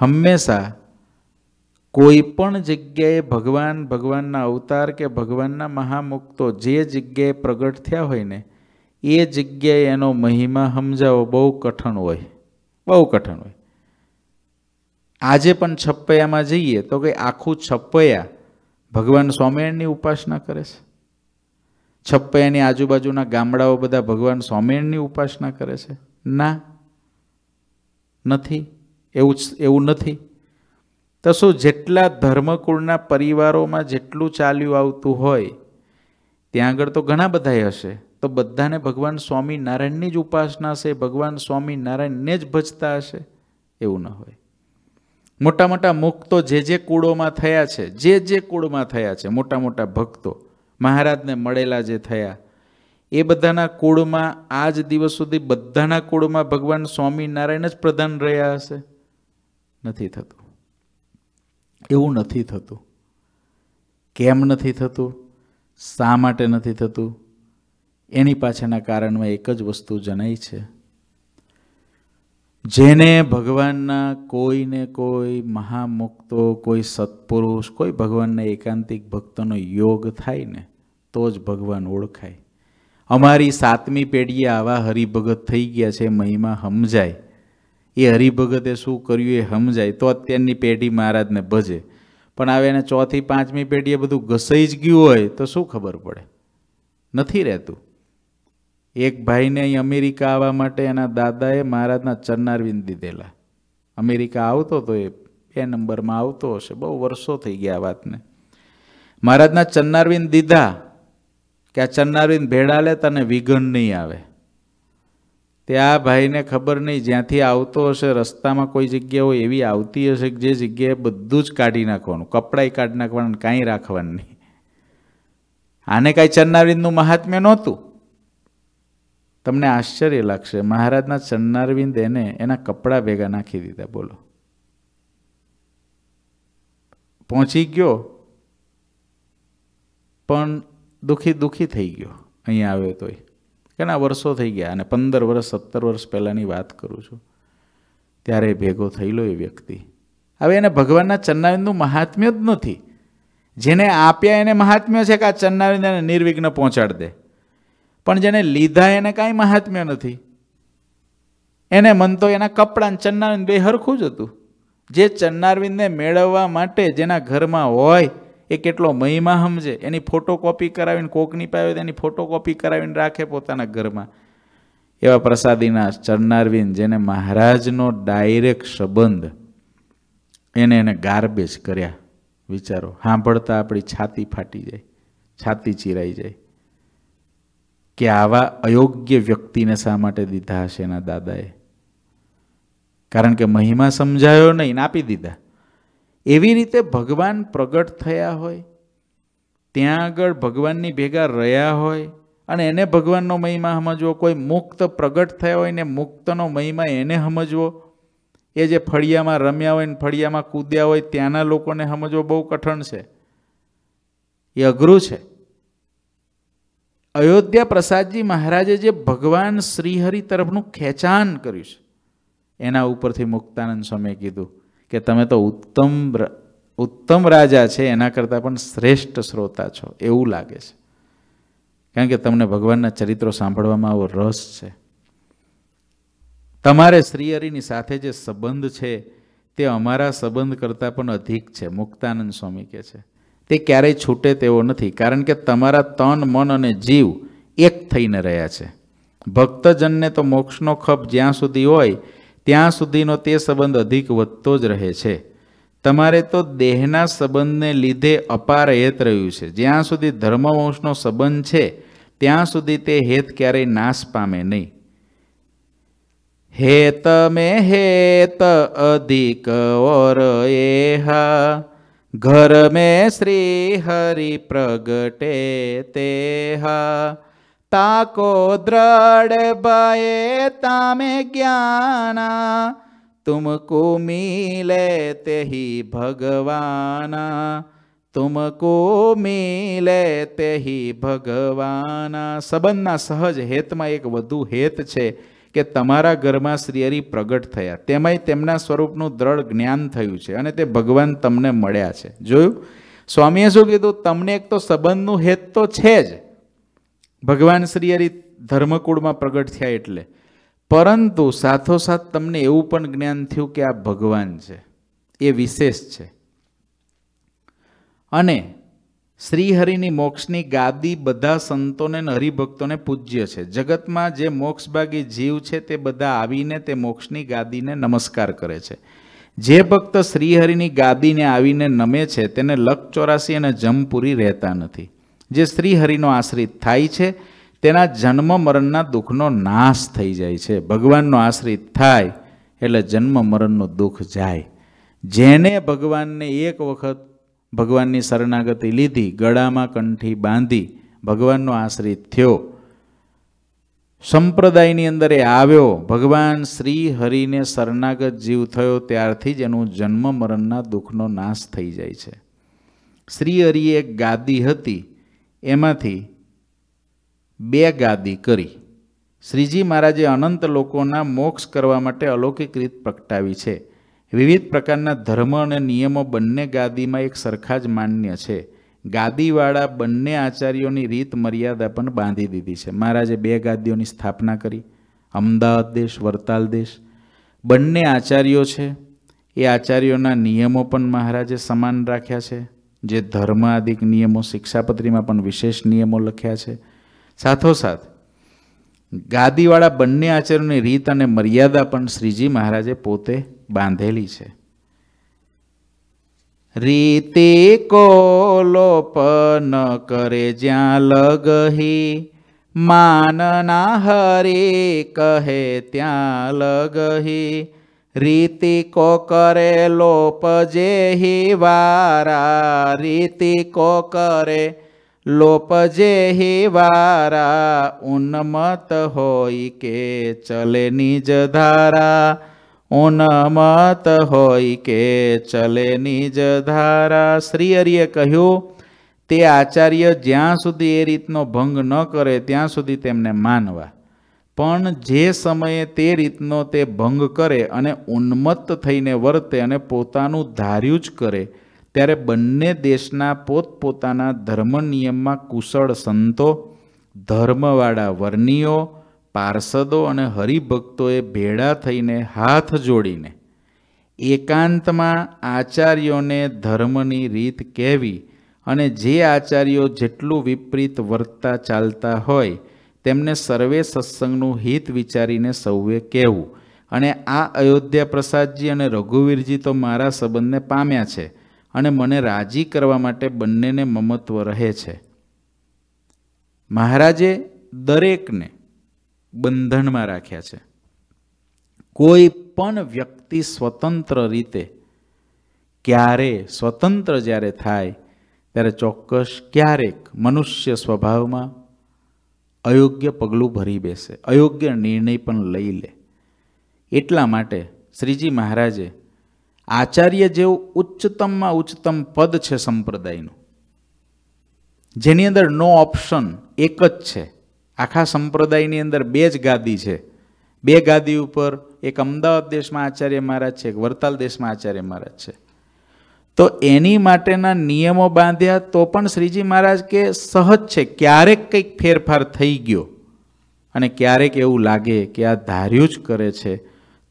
હંમેશા કોઈ પણ જગ્યાએ ભગવાન ભગવાનના અવતાર કે ભગવાનના મહામુક્તો જે જગ્યાએ પ્રગટ થયા હોય ને એ જગ્યાએ એનો મહિમા સમજાવો બહુ કઠણ હોય બહુ કઠણ હોય આજે પણ છપ્પૈયામાં જઈએ તો કંઈ આખું છપ્પૈયા ભગવાન સ્વામિનારાયણની ઉપાસના કરે છે છપ્પૈયાની આજુબાજુના ગામડાઓ બધા ભગવાન સ્વામિનારાયણની ઉપાસના કરે છે ના નથી એવું એવું નથી તો શું જેટલા ધર્મકુળના પરિવારોમાં જેટલું ચાલ્યું આવતું હોય ત્યાં આગળ તો ઘણા બધાય હશે તો બધાને ભગવાન સ્વામિનારાયણની જ ઉપાસના હશે ભગવાન સ્વામિનારાયણને જ ભજતા હશે એવું ન હોય મોટા મોટા મુખ તો જે જે કુળોમાં થયા છે જે જે કુળમાં થયા છે મોટા મોટા ભક્તો મહારાજને મળેલા જે થયા એ બધાના કુળમાં આ જ દિવસ સુધી બધાના કુળમાં ભગવાન સ્વામિનારાયણ જ પ્રધાન રહ્યા હશે નથી થતું એવું નથી થતું કેમ નથી થતું શા માટે નથી થતું એની પાછળના કારણમાં એક જ વસ્તુ જણાય છે જેને ભગવાનના કોઈને કોઈ મહામુક્તો કોઈ સત્પુરુષ કોઈ ભગવાનના એકાંતિક ભક્તોનો યોગ થાય ને તો જ ભગવાન ઓળખાય અમારી સાતમી પેઢીએ આવા હરિભગત થઈ ગયા છે મહિમા સમજાય એ હરિભગતે શું કર્યું એ સમજાય તો અત્યારની પેઢી મહારાજને ભજે પણ આવે એને ચોથી પાંચમી પેઢીએ બધું ઘસાઈ જ ગયું હોય તો શું ખબર પડે નથી રહેતું એક ભાઈને અહીં અમેરિકા આવવા માટે એના દાદાએ મહારાજના ચરનારવિંદ દીધેલા અમેરિકા આવતો તો એ બે નંબરમાં આવતો હશે બહુ વર્ષો થઈ ગયા વાતને મહારાજના ચરનારવિંદ દીધા કે આ ચરનારવિંદ ભેળા લે તને વિઘન નહીં આવે તે આ ભાઈને ખબર નહીં જ્યાંથી આવતો હશે રસ્તામાં કોઈ જગ્યા હોય એવી આવતી હશે કે જે જગ્યાએ બધું જ કાઢી નાખવાનું કપડાંય કાઢી નાખવાનું કાંઈ રાખવાનું નહીં આને કાંઈ ચરનારીનું મહાત્મ્ય નહોતું તમને આશ્ચર્ય લાગશે મહારાજના ચરણારવિંદ એને એના કપડાં ભેગા નાખી દીધા બોલો પહોંચી ગયો પણ દુઃખી દુઃખી થઈ ગયો અહીંયા આવ્યો તોય ઘણા વર્ષો થઈ ગયા અને પંદર વર્ષ સત્તર વર્ષ પહેલાંની વાત કરું છું ત્યારે ભેગો થયેલો એ વ્યક્તિ હવે એને ભગવાનના ચરણારવિંદનું મહાત્મ્ય જ નથી જેને આપ્યા એને મહાત્મ્ય છે કે આ ચરણારવિંદ એને નિર્વિઘ્ન પહોંચાડી દે પણ જેને લીધા એને કાંઈ મહાત્મ્ય નથી એને મન તો એના કપડાં ચન્નારવિંદ બે હરખું જ હતું જે ચન્નારવિંદને મેળવવા માટે જેના ઘરમાં હોય એ કેટલો મહિમા સમજે એની ફોટોકોપી કરાવીને કોકની પાયો એની ફોટોકોપી કરાવીને રાખે પોતાના ઘરમાં એવા પ્રસાદીના ચરનારવિંદ જેને મહારાજનો ડાયરેક્ટ સંબંધ એને એને ગાર્બેજ કર્યા વિચારો સાંભળતા આપણી છાતી ફાટી જાય છાતી ચીરાઈ જાય કે આવા અયોગ્ય વ્યક્તિને શા માટે દીધા હશે એના દાદાએ કારણ કે મહિમા સમજાયો નહીં આપી દીધા એવી રીતે ભગવાન પ્રગટ થયા હોય ત્યાં આગળ ભગવાનની ભેગા રહ્યા હોય અને એને ભગવાનનો મહિમા સમજવો કોઈ મુક્ત પ્રગટ થયા હોય ને મુક્તનો મહિમા એને સમજવો એ જે ફળિયામાં રમ્યા હોય ને ફળિયામાં કૂદ્યા હોય ત્યાંના લોકોને સમજવો બહુ કઠણ છે એ અઘરું છે અયોધ્યા પ્રસાદજી મહારાજે જે ભગવાન શ્રીહરિ તરફનું ખેંચાણ કર્યું છે એના ઉપરથી મુક્તાનંદ સ્વામીએ કીધું કે તમે તો ઉત્તમ ઉત્તમ રાજા છે એના કરતાં પણ શ્રેષ્ઠ શ્રોતા છો એવું લાગે છે કારણ કે તમને ભગવાનના ચરિત્રો સાંભળવામાં આવો રસ છે તમારે શ્રીહરિની સાથે જે સંબંધ છે તે અમારા સંબંધ કરતાં પણ અધિક છે મુક્તાનંદ સ્વામી કહે છે તે ક્યારેય છૂટે તેવો નથી કારણ કે તમારા તન મન અને જીવ એક થઈને રહ્યા છે ભક્તજનને તો મોક્ષનો ખપ જ્યાં સુધી હોય ત્યાં સુધીનો તે સંબંધ અધિક વધતો જ રહે છે તમારે તો દેહના સંબંધને લીધે અપાર હેત રહ્યું છે જ્યાં સુધી ધર્મવંશનો સંબંધ છે ત્યાં સુધી તે હેત ક્યારેય નાશ પામે નહીં હેત મે હેત અધિક ઓર એહા घर में श्री हरि प्रगटे तेहा ताको दृढ़ भये तामे ज्ञाना तुमको मिले ते ही भगवाना तुमको મિલે તે ભગવાના સંબંધના સહજ હેતમાં એક વધુ હેત છે કે તમારા ઘરમાં શ્રીહરિ પ્રગટ થયા તેમાંય તેમના સ્વરૂપનું દ્રઢ જ્ઞાન થયું છે અને તે ભગવાન તમને મળ્યા છે જોયું સ્વામીએ શું કીધું તમને એક તો સંબંધનું હેત તો છે જ ભગવાન શ્રીહરિ ધર્મકુળમાં પ્રગટ થયા એટલે પરંતુ સાથોસાથ તમને એવું પણ જ્ઞાન થયું કે આ ભગવાન છે એ વિશેષ છે અને શ્રીહરિની મોક્ષની ગાદી બધા સંતોને અને હરિભક્તોને પૂજ્ય છે જગતમાં જે મોક્ષભાગી જીવ છે તે બધા આવીને તે મોક્ષની ગાદીને નમસ્કાર કરે છે જે ભક્ત શ્રીહરિની ગાદીને આવીને નમે છે તેને લક ચોરાસી અને જમપુરી રહેતા નથી જે શ્રીહરિનો આશ્રિત થાય છે તેના જન્મ મરણના દુઃખનો નાશ થઈ જાય છે ભગવાનનો આશ્રિત થાય એટલે જન્મ મરણનું દુઃખ જાય જેને ભગવાનને એક વખત ભગવાનની શરણાગતિ લીધી ગળામાં કંઠી બાંધી ભગવાનનો આશ્રિત થયો સંપ્રદાયની અંદર એ આવ્યો ભગવાન શ્રી હરિને શરણાગત જીવ થયો ત્યારથી જ એનું જન્મ મરણના દુઃખનો નાશ થઈ જાય છે શ્રી હરિએ એક ગાદી હતી એમાંથી બે ગાદી કરી શ્રીજી મહારાજે અનંત લોકોના મોક્ષ કરવા માટે અલૌકિક રીત પ્રગટાવી છે વિવિધ પ્રકારના ધર્મ અને નિયમો બંને ગાદીમાં એક સરખા જ માન્ય છે ગાદીવાળા બંને આચાર્યોની રીત મર્યાદા પણ બાંધી દીધી છે મહારાજે બે ગાદીઓની સ્થાપના કરી અમદાવાદ દેશ વરતાલ દેશ બંને આચાર્યો છે એ આચાર્યોના નિયમો પણ મહારાજે સમાન રાખ્યા છે જે ધર્માદિક નિયમો શિક્ષાપત્રીમાં પણ વિશેષ નિયમો લખ્યા છે સાથોસાથ ગાદીવાળા બંને આચાર્યોની રીત અને મર્યાદા પણ શ્રીજી મહારાજે પોતે બાંધેલી છે રીતિ કોલોપન કરે જ્યાં લગહી માનના હરે કહે ત્યાં લગહી રીતિ કો કરે લોપ જેહી વારા રીતિ કો કરે લોપ જેહી વારા ઉન્મત હોય કે ચલે નિજ ધારા ઉનમત હોય કે ચલે નિજ ધારા શ્રી હરિએ કહ્યું તે આચાર્ય જ્યાં સુધી એ રીતનો ભંગ ન કરે ત્યાં સુધી તેમને માનવા પણ જે સમયે તે રીતનો તે ભંગ કરે અને ઉન્મત્ત થઈને વર્તે અને પોતાનું ધાર્યું જ કરે ત્યારે બંને દેશના પોતપોતાના ધર્મ નિયમમાં કુશળ સંતો ધર્મવાળા વર્ણીઓ પાર્ષદો અને હરિભક્તોએ ભેળા થઈને હાથ જોડીને એકાંતમાં આચાર્યોને ધર્મની રીત કહેવી અને જે આચાર્યો જેટલું વિપરીત વર્તતા ચાલતા હોય તેમને સર્વે સત્સંગનું હિત વિચારીને સૌએ કહેવું અને આ અયોધ્યા પ્રસાદજી અને રઘુવીરજી તો મારા સંબંધને પામ્યા છે અને મને રાજી કરવા માટે બંનેને મમત્વ રહે છે મહારાજે દરેકને બંધનમાં રાખ્યા છે કોઈ પણ વ્યક્તિ સ્વતંત્ર રીતે ક્યારે સ્વતંત્ર જ્યારે થાય ત્યારે ચોક્કસ ક્યારેક મનુષ્ય સ્વભાવમાં અયોગ્ય પગલું ભરી બેસે અયોગ્ય નિર્ણય પણ લઈ લે એટલા માટે શ્રીજી મહારાજે આચાર્ય જેવું ઉચ્ચતમમાં ઉચ્ચતમ પદ છે સંપ્રદાયનું જેની અંદર નો ઓપ્શન એક જ છે આખા સંપ્રદાયની અંદર બે જ ગાદી છે બે ગાદી ઉપર એક અમદાવાદ દેશમાં આચાર્ય મહારાજ છે એક વરતાલ દેશમાં આચાર્ય મહારાજ છે તો એની માટેના નિયમો બાંધ્યા તો પણ શ્રીજી મહારાજ કે સહજ છે ક્યારેક કંઈક ફેરફાર થઈ ગયો અને ક્યારેક એવું લાગે કે આ ધાર્યું જ કરે છે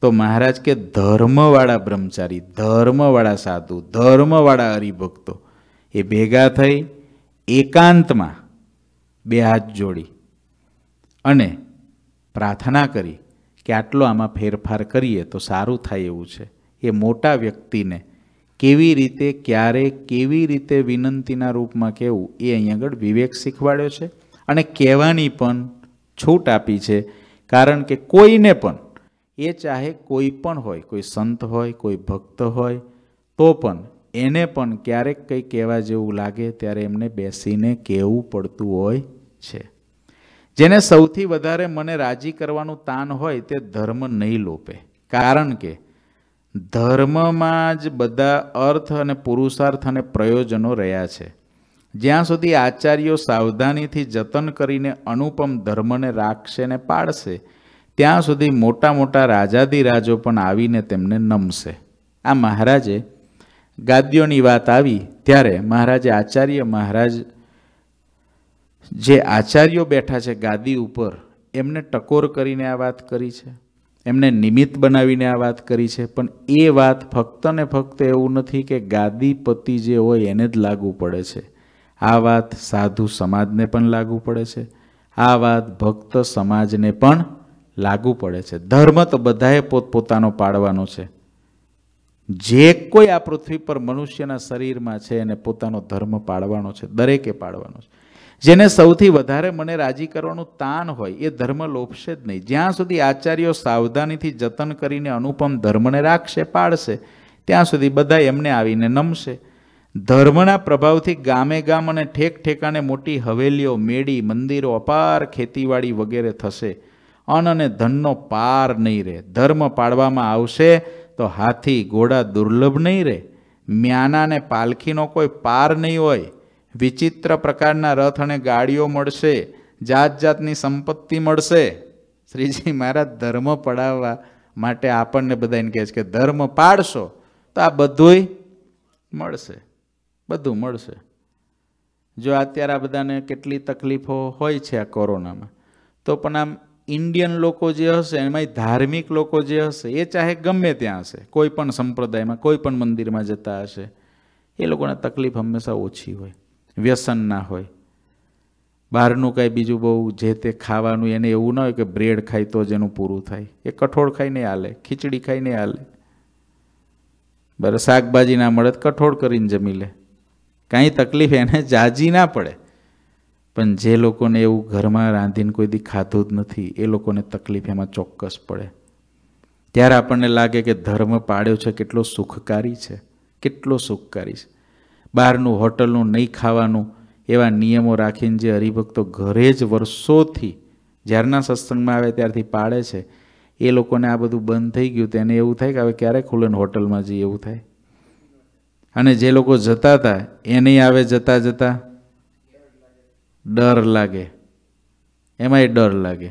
તો મહારાજ કે ધર્મવાળા બ્રહ્મચારી ધર્મવાળા સાધુ ધર્મવાળા હરિભક્તો એ ભેગા થઈ એકાંતમાં બે હાથ જોડી અને પ્રાર્થના કરી કે આટલો આમાં ફેરફાર કરીએ તો સારું થાય એવું છે એ મોટા વ્યક્તિને કેવી રીતે ક્યારે કેવી રીતે વિનંતીના રૂપમાં કહેવું એ અહીં આગળ વિવેક શીખવાડ્યો છે અને કહેવાની પણ છૂટ આપી છે કારણ કે કોઈને પણ એ ચાહે કોઈ પણ હોય કોઈ સંત હોય કોઈ ભક્ત હોય તો પણ એને પણ ક્યારેક કંઈ કહેવા જેવું લાગે ત્યારે એમને બેસીને કહેવું પડતું હોય છે જેને સૌથી વધારે મને રાજી કરવાનું તાન હોય તે ધર્મ નહીં લોપે કારણ કે ધર્મમાં જ બધા અર્થ અને પુરુષાર્થ અને પ્રયોજનો રહ્યા છે જ્યાં સુધી આચાર્યો સાવધાનીથી જતન કરીને અનુપમ ધર્મને રાખશે ને પાળશે ત્યાં સુધી મોટા મોટા રાજાધિરાજો પણ આવીને તેમને નમશે આ મહારાજે ગાદ્યોની વાત આવી ત્યારે મહારાજે આચાર્ય મહારાજ જે આચાર્યો બેઠા છે ગાદી ઉપર એમને ટકોર કરીને આ વાત કરી છે એમને નિમિત્ત બનાવીને આ વાત કરી છે પણ એ વાત ફક્ત ને ફક્ત એવું નથી કે ગાદીપતિ જે હોય એને જ લાગુ પડે છે આ વાત સાધુ સમાજને પણ લાગુ પડે છે આ વાત ભક્ત સમાજને પણ લાગુ પડે છે ધર્મ તો બધાએ પોતપોતાનો પાડવાનો છે જે કોઈ આ પૃથ્વી પર મનુષ્યના શરીરમાં છે એને પોતાનો ધર્મ પાડવાનો છે દરેકે પાડવાનો છે જેને સૌથી વધારે મને રાજી કરવાનું તાન હોય એ ધર્મ લોપશે જ નહીં જ્યાં સુધી આચાર્યો સાવધાનીથી જતન કરીને અનુપમ ધર્મને રાખશે પાળશે ત્યાં સુધી બધા એમને આવીને નમશે ધર્મના પ્રભાવથી ગામે ગામ અને ઠેક ઠેકાને મોટી હવેલીઓ મેળી મંદિરો અપાર ખેતીવાડી વગેરે થશે અન્ન અને ધનનો પાર નહીં રહે ધર્મ પાળવામાં આવશે તો હાથી ઘોડા દુર્લભ નહીં રહે મ્યાનાને પાલખીનો કોઈ પાર નહીં હોય વિચિત્ર પ્રકારના રથ અને ગાડીઓ મળશે જાત જાતની સંપત્તિ મળશે શ્રીજી મારા ધર્મ પડાવવા માટે આપણને બધા એને કહે છે કે ધર્મ પાડશો તો આ બધુંય મળશે બધું મળશે જો અત્યારે આ બધાને કેટલી તકલીફો હોય છે આ કોરોનામાં તો પણ આમ ઇન્ડિયન લોકો જે હશે એમાંય ધાર્મિક લોકો જે હશે એ ચાહે ગમે ત્યાં હશે કોઈ પણ સંપ્રદાયમાં કોઈ પણ મંદિરમાં જતા હશે એ લોકોને તકલીફ હંમેશા ઓછી હોય વ્યસન ના હોય બહારનું કાંઈ બીજું બહુ જે તે ખાવાનું એને એવું ના હોય કે બ્રેડ ખાય તો જ એનું પૂરું થાય એ કઠોળ ખાઈને હાલે ખીચડી ખાઈને હાલે બરાબર શાકભાજી ના મળે તો કઠોળ કરીને જમી લે કાંઈ તકલીફ એને જાજી ના પડે પણ જે લોકોને એવું ઘરમાં રાંધીને કોઈ દી ખાધું જ નથી એ લોકોને તકલીફ એમાં ચોક્કસ પડે ત્યારે આપણને લાગે કે ધર્મ પાડ્યો છે કેટલો સુખકારી છે કેટલો સુખકારી છે બહારનું હોટલનું નહીં ખાવાનું એવા નિયમો રાખીને જે હરિભક્તો ઘરે જ વર્ષોથી જ્યારના સત્સંગમાં આવે ત્યારથી પાડે છે એ લોકોને આ બધું બંધ થઈ ગયું તેને એવું થાય કે હવે ક્યારે ખુલ્લે હોટલમાં જઈએ એવું થાય અને જે લોકો જતા હતા એને આવે જતા જતા ડર લાગે એમાંય ડર લાગે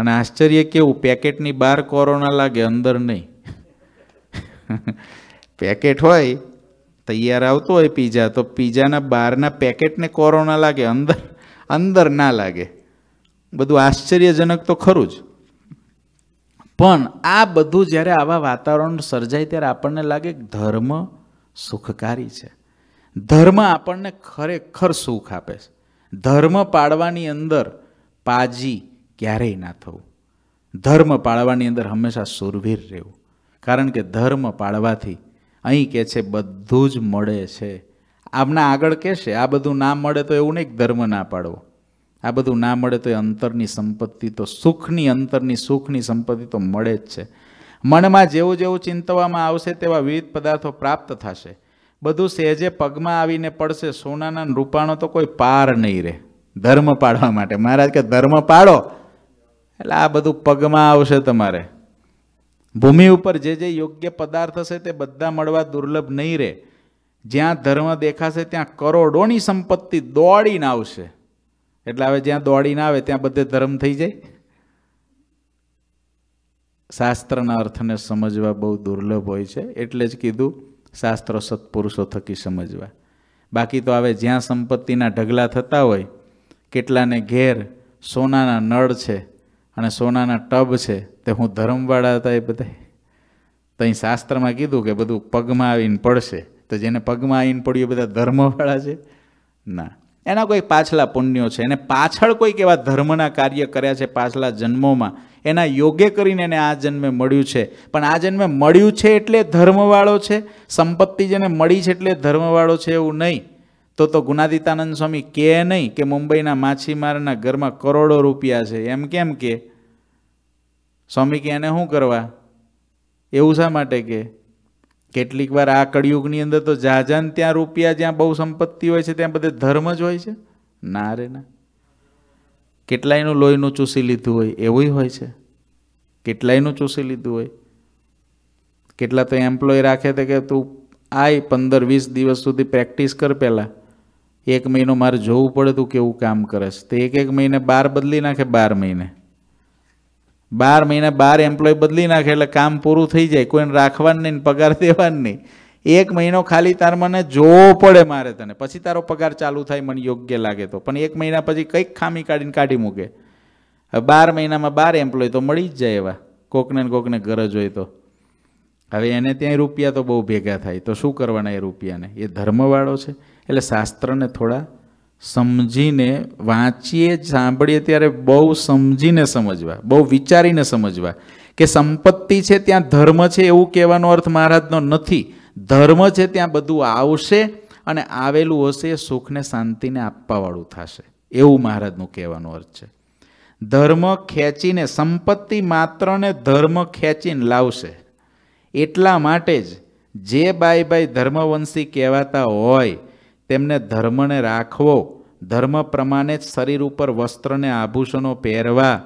અને આશ્ચર્ય કેવું પેકેટની બહાર કોરોના લાગે અંદર નહીં પેકેટ હોય તૈયાર આવતો હોય પીઝા તો પીઝાના બહારના પેકેટને કોરોના લાગે અંદર અંદર ના લાગે બધું આશ્ચર્યજનક તો ખરું જ પણ આ બધું જ્યારે આવા વાતાવરણ સર્જાય ત્યારે આપણને લાગે ધર્મ સુખકારી છે ધર્મ આપણને ખરેખર સુખ આપે છે ધર્મ પાળવાની અંદર પાજી ક્યારેય ના થવું ધર્મ પાળવાની અંદર હંમેશા સુરવીર રહેવું કારણ કે ધર્મ પાળવાથી અહીં કહે છે બધું જ મળે છે આપણા આગળ કહેશે આ બધું ના મળે તો એવું નહીં ધર્મ ના પાડવો આ બધું ના મળે તો એ અંતરની સંપત્તિ તો સુખની અંતરની સુખની સંપત્તિ તો મળે જ છે મનમાં જેવું જેવું ચિંતવામાં આવશે તેવા વિવિધ પદાર્થો પ્રાપ્ત થશે બધું સહેજે પગમાં આવીને પડશે સોનાના રૂપાણો તો કોઈ પાર નહીં રહે ધર્મ પાડવા માટે મહારાજ કે ધર્મ પાડો એટલે આ બધું પગમાં આવશે તમારે ભૂમિ ઉપર જે જે યોગ્ય પદાર્થ હશે તે બધા મળવા દુર્લભ નહીં રહે જ્યાં ધર્મ દેખાશે ત્યાં કરોડોની સંપત્તિ દોડીને આવશે એટલે હવે જ્યાં દોડીને આવે ત્યાં બધે ધર્મ થઈ જાય શાસ્ત્રના અર્થને સમજવા બહુ દુર્લભ હોય છે એટલે જ કીધું શાસ્ત્ર સત્પુરુષો થકી સમજવા બાકી તો હવે જ્યાં સંપત્તિના ઢગલા થતા હોય કેટલાને ઘેર સોનાના નળ છે અને સોનાના ટબ છે તે હું ધર્મવાળા હતા એ બધા ત્યાં શાસ્ત્રમાં કીધું કે બધું પગમાં આવીને પડશે તો જેને પગમાં આવીને પડ્યું બધા ધર્મવાળા છે ના એના કોઈ પાછલા પુણ્યો છે એને પાછળ કોઈક એવા ધર્મના કાર્ય કર્યા છે પાછલા જન્મોમાં એના યોગ્ય કરીને એને આ જન્મે મળ્યું છે પણ આ જન્મે મળ્યું છે એટલે ધર્મવાળો છે સંપત્તિ જેને મળી છે એટલે ધર્મવાળો છે એવું નહીં તો તો ગુનાદિતાનંદ સ્વામી કહે નહીં કે મુંબઈના માછીમારના ઘરમાં કરોડો રૂપિયા છે એમ કેમ કે સ્વામી કે એને શું કરવા એવું શા માટે કે કેટલીક વાર આ કળિયુગની અંદર તો જાજાન ત્યાં રૂપિયા જ્યાં બહુ સંપત્તિ હોય છે ત્યાં બધે ધર્મ જ હોય છે ના રે ના કેટલાયનું લોહીનું ચૂસી લીધું હોય એવું હોય છે કેટલાયનું ચૂસી લીધું હોય કેટલા તો એમ્પ્લોય રાખે તે કે તું આય પંદર વીસ દિવસ સુધી પ્રેક્ટિસ કર પહેલાં એક મહિનો મારે જોવું પડે તું કેવું કામ કરશ તે એક એક મહિને બાર બદલી નાખે બાર મહિને બાર મહિને બાર એમ્પ્લોય બદલી નાખે એટલે કામ પૂરું થઈ જાય કોઈને રાખવાનું નહીં પગાર દેવાનું નહીં એક મહિનો ખાલી તાર મને જોવો પડે મારે તને પછી તારો પગાર ચાલુ થાય મને યોગ્ય લાગે તો પણ એક મહિના પછી કંઈક ખામી કાઢીને કાઢી મૂકે બાર મહિનામાં બાર એમ્પ્લોય તો મળી જ જાય એવા કોકને કોકને ગરજ હોય તો હવે એને ત્યાં રૂપિયા તો બહુ ભેગા થાય તો શું કરવાના એ રૂપિયાને એ ધર્મવાળો છે એટલે શાસ્ત્રને થોડા સમજીને વાંચીએ સાંભળીએ ત્યારે બહુ સમજીને સમજવા બહુ વિચારીને સમજવા કે સંપત્તિ છે ત્યાં ધર્મ છે એવું કહેવાનો અર્થ મહારાજનો નથી ધર્મ છે ત્યાં બધું આવશે અને આવેલું હશે એ સુખને શાંતિને આપવાવાળું થશે એવું મહારાજનું કહેવાનો અર્થ છે ધર્મ ખેંચીને સંપત્તિ માત્રને ધર્મ ખેંચીને લાવશે એટલા માટે જ જે બાય બાય ધર્મવંશી કહેવાતા હોય તેમને ધર્મને રાખવો ધર્મ પ્રમાણે જ શરીર ઉપર વસ્ત્રને આભૂષણો પહેરવા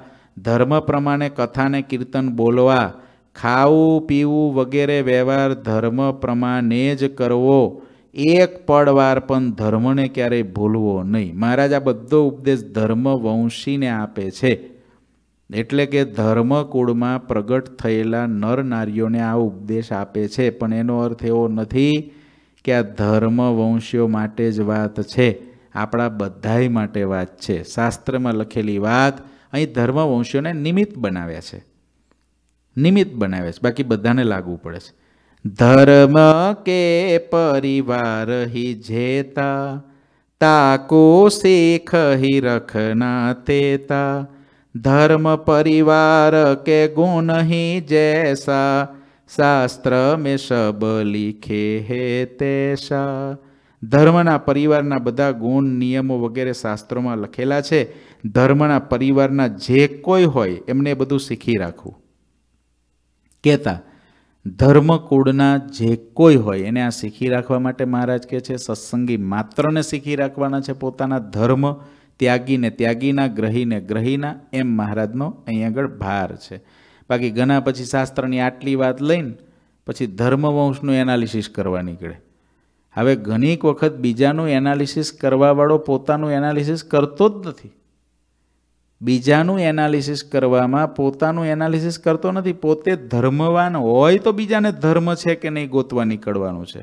ધર્મ પ્રમાણે કથાને કીર્તન બોલવા ખાવું પીવું વગેરે વ્યવહાર ધર્મ પ્રમાણે જ કરવો એક પડવાર પણ ધર્મને ક્યારેય ભૂલવો નહીં મહારાજ આ બધો ઉપદેશ ધર્મવંશીને આપે છે એટલે કે ધર્મ કુળમાં પ્રગટ થયેલા નર નારીઓને આ ઉપદેશ આપે છે પણ એનો અર્થ એવો નથી કે આ ધર્મ વંશીઓ માટે જ વાત છે આપણા બધાય માટે વાત છે શાસ્ત્રમાં લખેલી વાત અહીં ધર્મ વંશીઓને નિમિત્ત બનાવ્યા છે નિમિત્ત બનાવ્યા છે બાકી બધાને લાગુ પડે છે ધર્મ કે પરિવાર હિ જેતા તાકો શેખ હિ રખના તેતા ધર્મ પરિવાર કે ગુણ ही जैसा શાસ્ત્ર મેં શબ લીખે હે તેશા ધર્મના પરિવારના બધા ગુણ નિયમો વગેરે શાસ્ત્રોમાં લખેલા છે ધર્મના પરિવારના જે કોઈ હોય એમને બધું શીખી રાખવું કહેતા ધર્મકુળના જે કોઈ હોય એને આ શીખી રાખવા માટે મહારાજ કહે છે સત્સંગી માત્રને શીખી રાખવાના છે પોતાના ધર્મ ત્યાગીને ત્યાગીના ગ્રહીને ગ્રહીના એમ મહારાજનો અહીં આગળ ભાર છે બાકી ઘણા પછી શાસ્ત્રની આટલી વાત લઈને પછી ધર્મવંશનું એનાલિસિસ કરવા નીકળે હવે ઘણીક વખત બીજાનું એનાલિસિસ કરવાવાળો પોતાનું એનાલિસિસ કરતો જ નથી બીજાનું એનાલિસિસ કરવામાં પોતાનું એનાલિસિસ કરતો નથી પોતે ધર્મવાન હોય તો બીજાને ધર્મ છે કે નહીં ગોતવા નીકળવાનું છે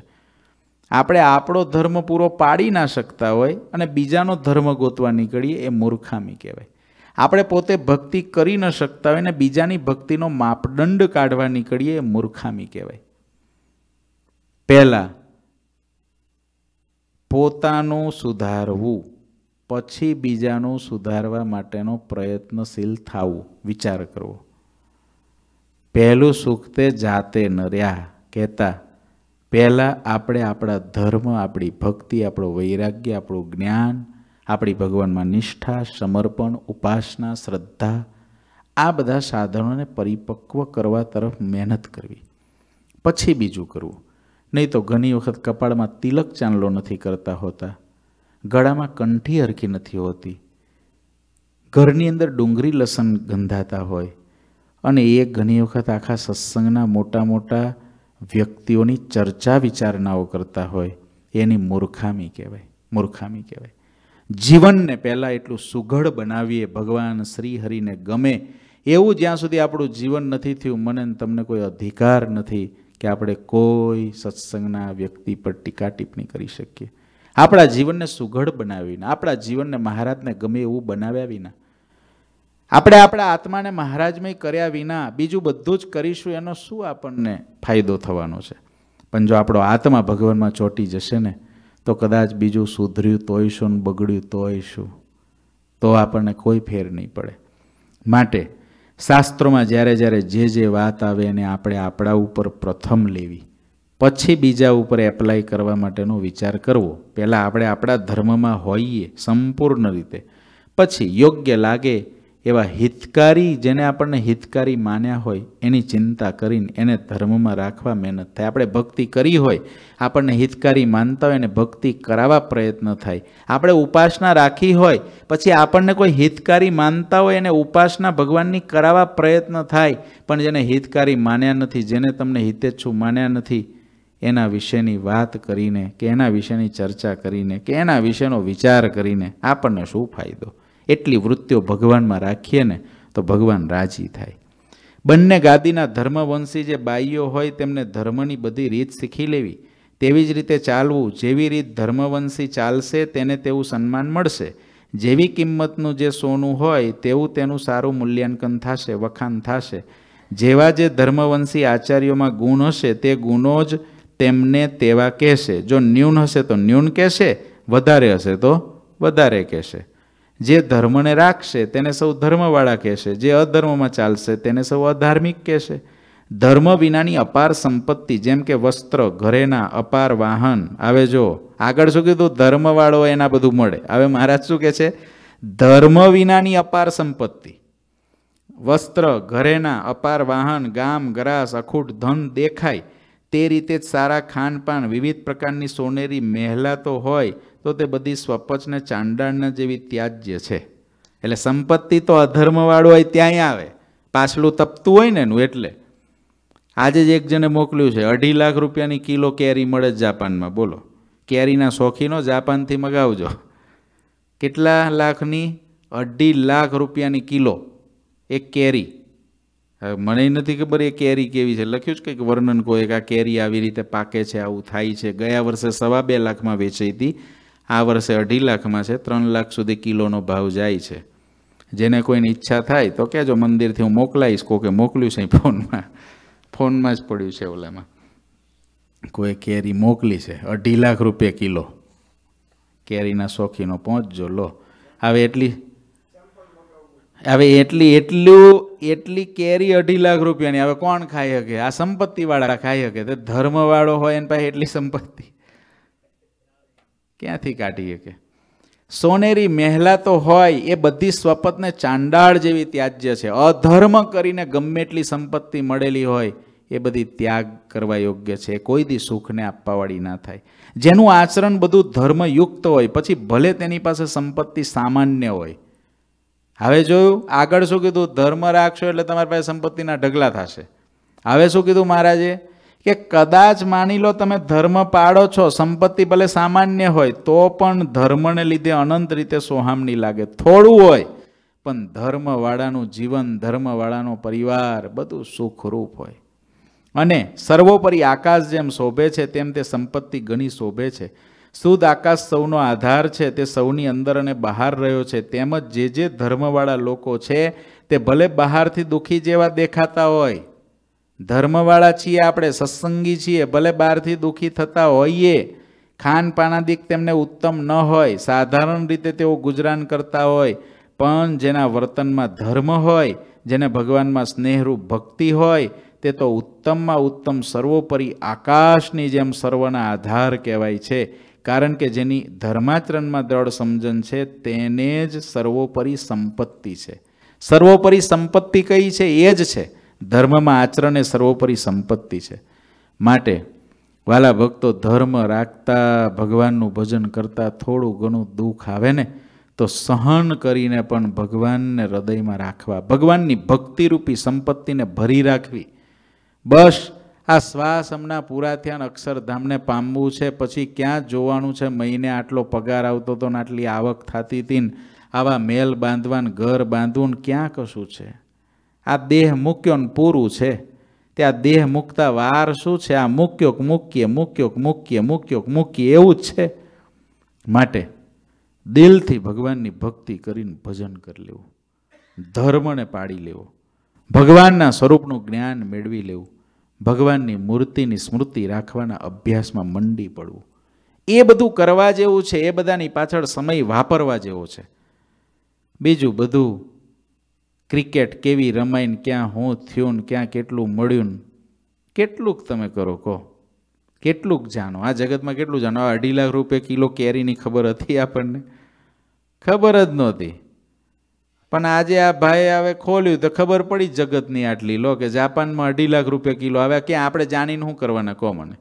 આપણે આપણો ધર્મ પૂરો પાડી ના શકતા હોય અને બીજાનો ધર્મ ગોતવા નીકળીએ એ મૂર્ખામી કહેવાય આપણે પોતે ભક્તિ કરી ન શકતા હોય ને બીજાની ભક્તિનો માપદંડ કાઢવા નીકળીએ એ મૂર્ખામી કહેવાય પહેલાં પોતાનું સુધારવું પછી બીજાનું સુધારવા માટેનો પ્રયત્નશીલ થવું વિચાર કરવો પહેલું સુખ તે જાતે ન રહ્યા કહેતા પહેલાં આપણે આપણા ધર્મ આપણી ભક્તિ આપણો વૈરાગ્ય આપણું જ્ઞાન આપણી ભગવાનમાં નિષ્ઠા સમર્પણ ઉપાસના શ્રદ્ધા આ બધા સાધનોને પરિપક્વ કરવા તરફ મહેનત કરવી પછી બીજું કરવું નહીં તો ઘણી વખત કપાળમાં તિલક ચાંદલો નથી કરતા હોતા ગળામાં કંઠી હરખી નથી હોતી ઘરની અંદર ડુંગળી લસણ ગંધાતા હોય અને એ ઘણી વખત આખા સત્સંગના મોટા મોટા વ્યક્તિઓની ચર્ચા વિચારણાઓ કરતા હોય એની મૂર્ખામી કહેવાય મૂર્ખામી કહેવાય જીવનને પહેલાં એટલું સુઘડ બનાવીએ ભગવાન શ્રીહરિને ગમે એવું જ્યાં સુધી આપણું જીવન નથી થયું મને તમને કોઈ અધિકાર નથી કે આપણે કોઈ સત્સંગના વ્યક્તિ પર ટીકા ટિપ્પણી કરી શકીએ આપણા જીવનને સુઘડ બનાવીને આપણા જીવનને મહારાજને ગમે એવું બનાવ્યા વિના આપણે આપણા આત્માને મહારાજમય કર્યા વિના બીજું બધું જ કરીશું એનો શું આપણને ફાયદો થવાનો છે પણ જો આપણો આત્મા ભગવાનમાં ચોંટી જશે ને તો કદાચ બીજું સુધર્યું તોય શું ને બગડ્યું તોય શું તો આપણને કોઈ ફેર નહીં પડે માટે શાસ્ત્રોમાં જ્યારે જ્યારે જે જે વાત આવે એને આપણે આપણા ઉપર પ્રથમ લેવી પછી બીજા ઉપર એપ્લાય કરવા માટેનો વિચાર કરવો પહેલાં આપણે આપણા ધર્મમાં હોઈએ સંપૂર્ણ રીતે પછી યોગ્ય લાગે એવા હિતકારી જેને આપણને હિતકારી માન્યા હોય એની ચિંતા કરીને એને ધર્મમાં રાખવા મહેનત થાય આપણે ભક્તિ કરી હોય આપણને હિતકારી માનતા હોય એને ભક્તિ કરાવવા પ્રયત્ન થાય આપણે ઉપાસના રાખી હોય પછી આપણને કોઈ હિતકારી માનતા હોય એને ઉપાસના ભગવાનની કરાવવા પ્રયત્ન થાય પણ જેને હિતકારી માન્યા નથી જેને તમને હિતેચ્છુ માન્યા નથી એના વિશેની વાત કરીને કે એના વિશેની ચર્ચા કરીને કે એના વિશેનો વિચાર કરીને આપણને શું ફાયદો એટલી વૃત્તિઓ ભગવાનમાં રાખીએ ને તો ભગવાન રાજી થાય બંને ગાદીના ધર્મવંશી જે બાઈઓ હોય તેમને ધર્મની બધી રીત શીખી લેવી તેવી જ રીતે ચાલવું જેવી રીત ધર્મવંશી ચાલશે તેને તેવું સન્માન મળશે જેવી કિંમતનું જે સોનું હોય તેવું તેનું સારું મૂલ્યાંકન થશે વખાણ થશે જેવા જે ધર્મવંશી આચાર્યોમાં ગુણ હશે તે ગુણો જ તેમને તેવા કહેશે જો ન્યૂન હશે તો ન્યૂન કહેશે વધારે હશે તો વધારે કહેશે જે ધર્મને રાખશે તેને સૌ ધર્મવાળા કહેશે જે અધર્મમાં ચાલશે તેને સૌ અધાર્મિક કહેશે ધર્મ વિનાની અપાર સંપત્તિ જેમ કે વસ્ત્ર ઘરેના અપાર વાહન આવે જો આગળ શું કીધું ધર્મવાળો એના બધું મળે હવે મહારાજ શું કહે છે ધર્મ વિનાની અપાર સંપત્તિ વસ્ત્ર ઘરેના અપાર વાહન ગામ ગ્રાસ અખૂટ ધન દેખાય તે રીતે જ સારા ખાનપાન વિવિધ પ્રકારની સોનેરી મહેલા તો હોય તો તે બધી સ્વપચ ને ચાંડાળના જેવી ત્યાજ્ય છે એટલે સંપત્તિ તો અધર્મવાળું હોય ત્યાંય આવે પાછલું તપતું હોય ને એનું એટલે આજે જ એક જણે મોકલ્યું છે અઢી લાખ રૂપિયાની કિલો કેરી મળે જાપાનમાં બોલો કેરીના શોખીનો જાપાનથી મગાવજો કેટલા લાખની અઢી લાખ રૂપિયાની કિલો એક કેરી મને નથી ખબર એ કેરી કેવી છે લખ્યું છે કંઈક વર્ણન કોઈ કે આ કેરી આવી રીતે પાકે છે આવું થાય છે ગયા વર્ષે સવા બે લાખમાં વેચાઈ હતી આ વર્ષે અઢી લાખમાં છે ત્રણ લાખ સુધી કિલોનો ભાવ જાય છે જેને કોઈની ઈચ્છા થાય તો કહેજો મંદિરથી હું મોકલાઈશ કોકે મોકલ્યું છે ફોનમાં ફોનમાં જ પડ્યું છે ઓલામાં કોઈ કેરી મોકલી છે અઢી લાખ રૂપિયા કિલો કેરીના શોખીનો પહોંચજો લો હવે એટલી હવે એટલી એટલું એટલી કેરી અઢી લાખ રૂપિયાની હવે કોણ ખાઈ શકે આ સંપત્તિવાળા ખાઈ શકે તો ધર્મવાળો હોય એને પાસે એટલી સંપત્તિ ક્યાંથી કાઢીએ કે સોનેરી મહેલા તો હોય એ બધી સ્વપતને ચાંડાળ જેવી ત્યાજ્ય છે અધર્મ કરીને ગમે એટલી સંપત્તિ મળેલી હોય એ બધી ત્યાગ કરવા યોગ્ય છે કોઈ દી સુખને આપવાવાળી ના થાય જેનું આચરણ બધું ધર્મયુક્ત હોય પછી ભલે તેની પાસે સંપત્તિ સામાન્ય હોય હવે જોયું આગળ શું કીધું ધર્મ રાખશો એટલે તમારી પાસે સંપત્તિના ઢગલા થશે હવે શું કીધું મહારાજે કે કદાચ માની લો તમે ધર્મ પાળો છો સંપત્તિ ભલે સામાન્ય હોય તો પણ ધર્મને લીધે અનંત રીતે સોહામણી લાગે થોડું હોય પણ ધર્મવાળાનું જીવન ધર્મવાળાનો પરિવાર બધું સુખરૂપ હોય અને સર્વોપરી આકાશ જેમ શોભે છે તેમ તે સંપત્તિ ઘણી શોભે છે શુદ્ધ આકાશ સૌનો આધાર છે તે સૌની અંદર અને બહાર રહ્યો છે તેમજ જે જે ધર્મવાળા લોકો છે તે ભલે બહારથી દુઃખી જેવા દેખાતા હોય ધર્મવાળા છીએ આપણે સત્સંગી છીએ ભલે બહારથી દુઃખી થતા હોઈએ ખાનપાનાદિક તેમને ઉત્તમ ન હોય સાધારણ રીતે તેઓ ગુજરાન કરતા હોય પણ જેના વર્તનમાં ધર્મ હોય જેને ભગવાનમાં સ્નેહરૂપ ભક્તિ હોય તે તો ઉત્તમમાં ઉત્તમ સર્વોપરી આકાશની જેમ સર્વના આધાર કહેવાય છે કારણ કે જેની ધર્માચરણમાં દ્રઢ સમજણ છે તેને જ સર્વોપરી સંપત્તિ છે સર્વોપરી સંપત્તિ કઈ છે એ જ છે ધર્મમાં આચરણ એ સર્વોપરી સંપત્તિ છે માટે વાલા ભક્તો ધર્મ રાખતા ભગવાનનું ભજન કરતાં થોડું ઘણું દુઃખ આવે ને તો સહન કરીને પણ ભગવાનને હૃદયમાં રાખવા ભગવાનની ભક્તિરૂપી સંપત્તિને ભરી રાખવી બસ આ શ્વાસ હમણાં પૂરા થયા અક્ષરધામને પામવું છે પછી ક્યાં જોવાનું છે મહિને આટલો પગાર આવતો હતો ને આટલી આવક થતી હતી ને આવા મેલ બાંધવાન ઘર બાંધવું ને ક્યાં કશું છે આ દેહ મૂક્યો ને પૂરું છે ત્યાં દેહ મૂકતા વાર શું છે આ મૂક્યો મૂકીએ મૂક્યો મૂકીએ મૂક્યો મૂકીએ એવું જ છે માટે દિલથી ભગવાનની ભક્તિ કરીને ભજન કરી લેવું ધર્મને પાડી લેવો ભગવાનના સ્વરૂપનું જ્ઞાન મેળવી લેવું ભગવાનની મૂર્તિની સ્મૃતિ રાખવાના અભ્યાસમાં મંડી પડવું એ બધું કરવા જેવું છે એ બધાની પાછળ સમય વાપરવા જેવો છે બીજું બધું ક્રિકેટ કેવી રમાઈને ક્યાં હું થયું ને ક્યાં કેટલું મળ્યું કેટલુંક તમે કરો કહો કેટલુંક જાણો આ જગતમાં કેટલું જાણો આ અઢી લાખ રૂપિયા કિલો કેરીની ખબર હતી આપણને ખબર જ નહોતી પણ આજે આ ભાઈ હવે ખોલ્યું તો ખબર પડી જગતની આટલી લો કે જાપાનમાં અઢી લાખ રૂપિયા કિલો આવ્યા કે આપણે જાણીને શું કરવાના કહો મને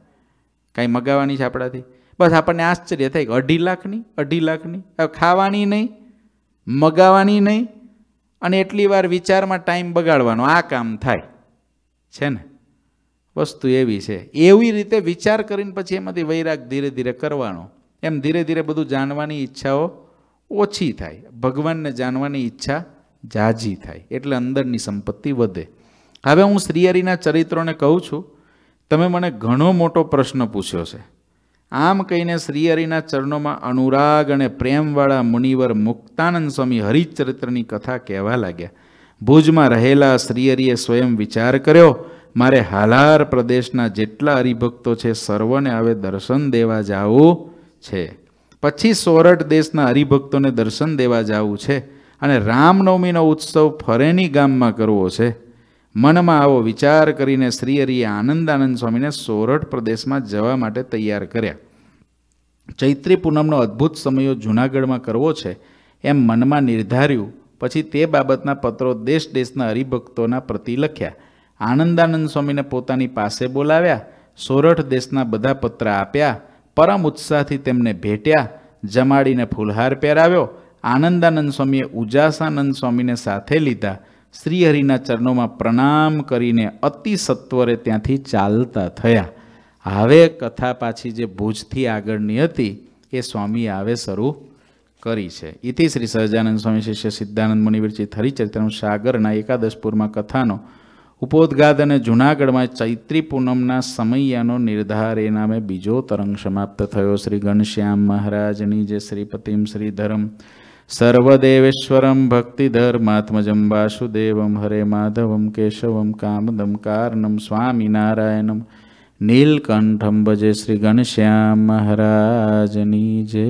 કાંઈ મગાવવાની છે આપણાથી બસ આપણને આશ્ચર્ય થાય કે અઢી લાખની અઢી લાખની હવે ખાવાની નહીં મગાવવાની નહીં અને એટલી વાર વિચારમાં ટાઈમ બગાડવાનો આ કામ થાય છે ને વસ્તુ એવી છે એવી રીતે વિચાર કરીને પછી એમાંથી વૈરાગ ધીરે ધીરે કરવાનો એમ ધીરે ધીરે બધું જાણવાની ઈચ્છાઓ ઓછી થાય ભગવાનને જાણવાની ઈચ્છા જાજી થાય એટલે અંદરની સંપત્તિ વધે હવે હું શ્રીહરિના ચરિત્રોને કહું છું તમે મને ઘણો મોટો પ્રશ્ન પૂછ્યો છે આમ કહીને શ્રીહરિના ચરણોમાં અનુરાગ અને પ્રેમવાળા મુનિવર મુક્તાનંદ સ્વામી હરિચરિત્રની કથા કહેવા લાગ્યા ભુજમાં રહેલા શ્રીહરિએ સ્વયં વિચાર કર્યો મારે હાલાર પ્રદેશના જેટલા હરિભક્તો છે સર્વને હવે દર્શન દેવા જવું છે પછી સોરઠ દેશના હરિભક્તોને દર્શન દેવા જવું છે અને રામનવમીનો ઉત્સવ ફરેની ગામમાં કરવો છે મનમાં આવો વિચાર કરીને શ્રી હરિએ આનંદ આનંદ સ્વામીને સોરઠ પ્રદેશમાં જવા માટે તૈયાર કર્યા ચૈત્રી પૂનમનો અદ્ભુત સમયો જૂનાગઢમાં કરવો છે એમ મનમાં નિર્ધાર્યું પછી તે બાબતના પત્રો દેશ દેશના હરિભક્તોના પ્રતિ લખ્યા આનંદાનંદ સ્વામીને પોતાની પાસે બોલાવ્યા સોરઠ દેશના બધા પત્ર આપ્યા પરમ ઉત્સાહથી તેમને ભેટ્યા જમાડીને ફૂલહાર પહેરાવ્યો આનંદાનંદ સ્વામીએ ઉજાસાનંદ સ્વામીને સાથે લીધા શ્રીહરિના ચરણોમાં પ્રણામ કરીને અતિ સત્વરે ત્યાંથી ચાલતા થયા હવે કથા પાછી જે ભુજથી આગળની હતી એ સ્વામીએ આવે શરૂ કરી છે ઇતિ શ્રી સહજાનંદ સ્વામી શિષ્ય સિદ્ધાનંદ મુનિવિરચિત હરિચરિત્રનું સાગરના એકાદશપુરમાં કથાનો ઉપોદગાદ અને જૂનાગઢમાં ચૈત્રી પૂનમના સમયયાનો નિર્ધાર એ નામે બીજો તરંગ સમાપ્ત થયો શ્રી ગણશ્યામ મહારાજની જે શ્રીપતિમ શ્રીધરમ ધરમ સર્વદેવેશ્વરમ ભક્તિધર્માત્મજમ વાસુદેવમ હરે માધવમ કેશવમ કામદમ કારણમ સ્વામિનારાયણમ નીલકંઠમ ભજે શ્રી ગણશ્યામ મહારાજની જય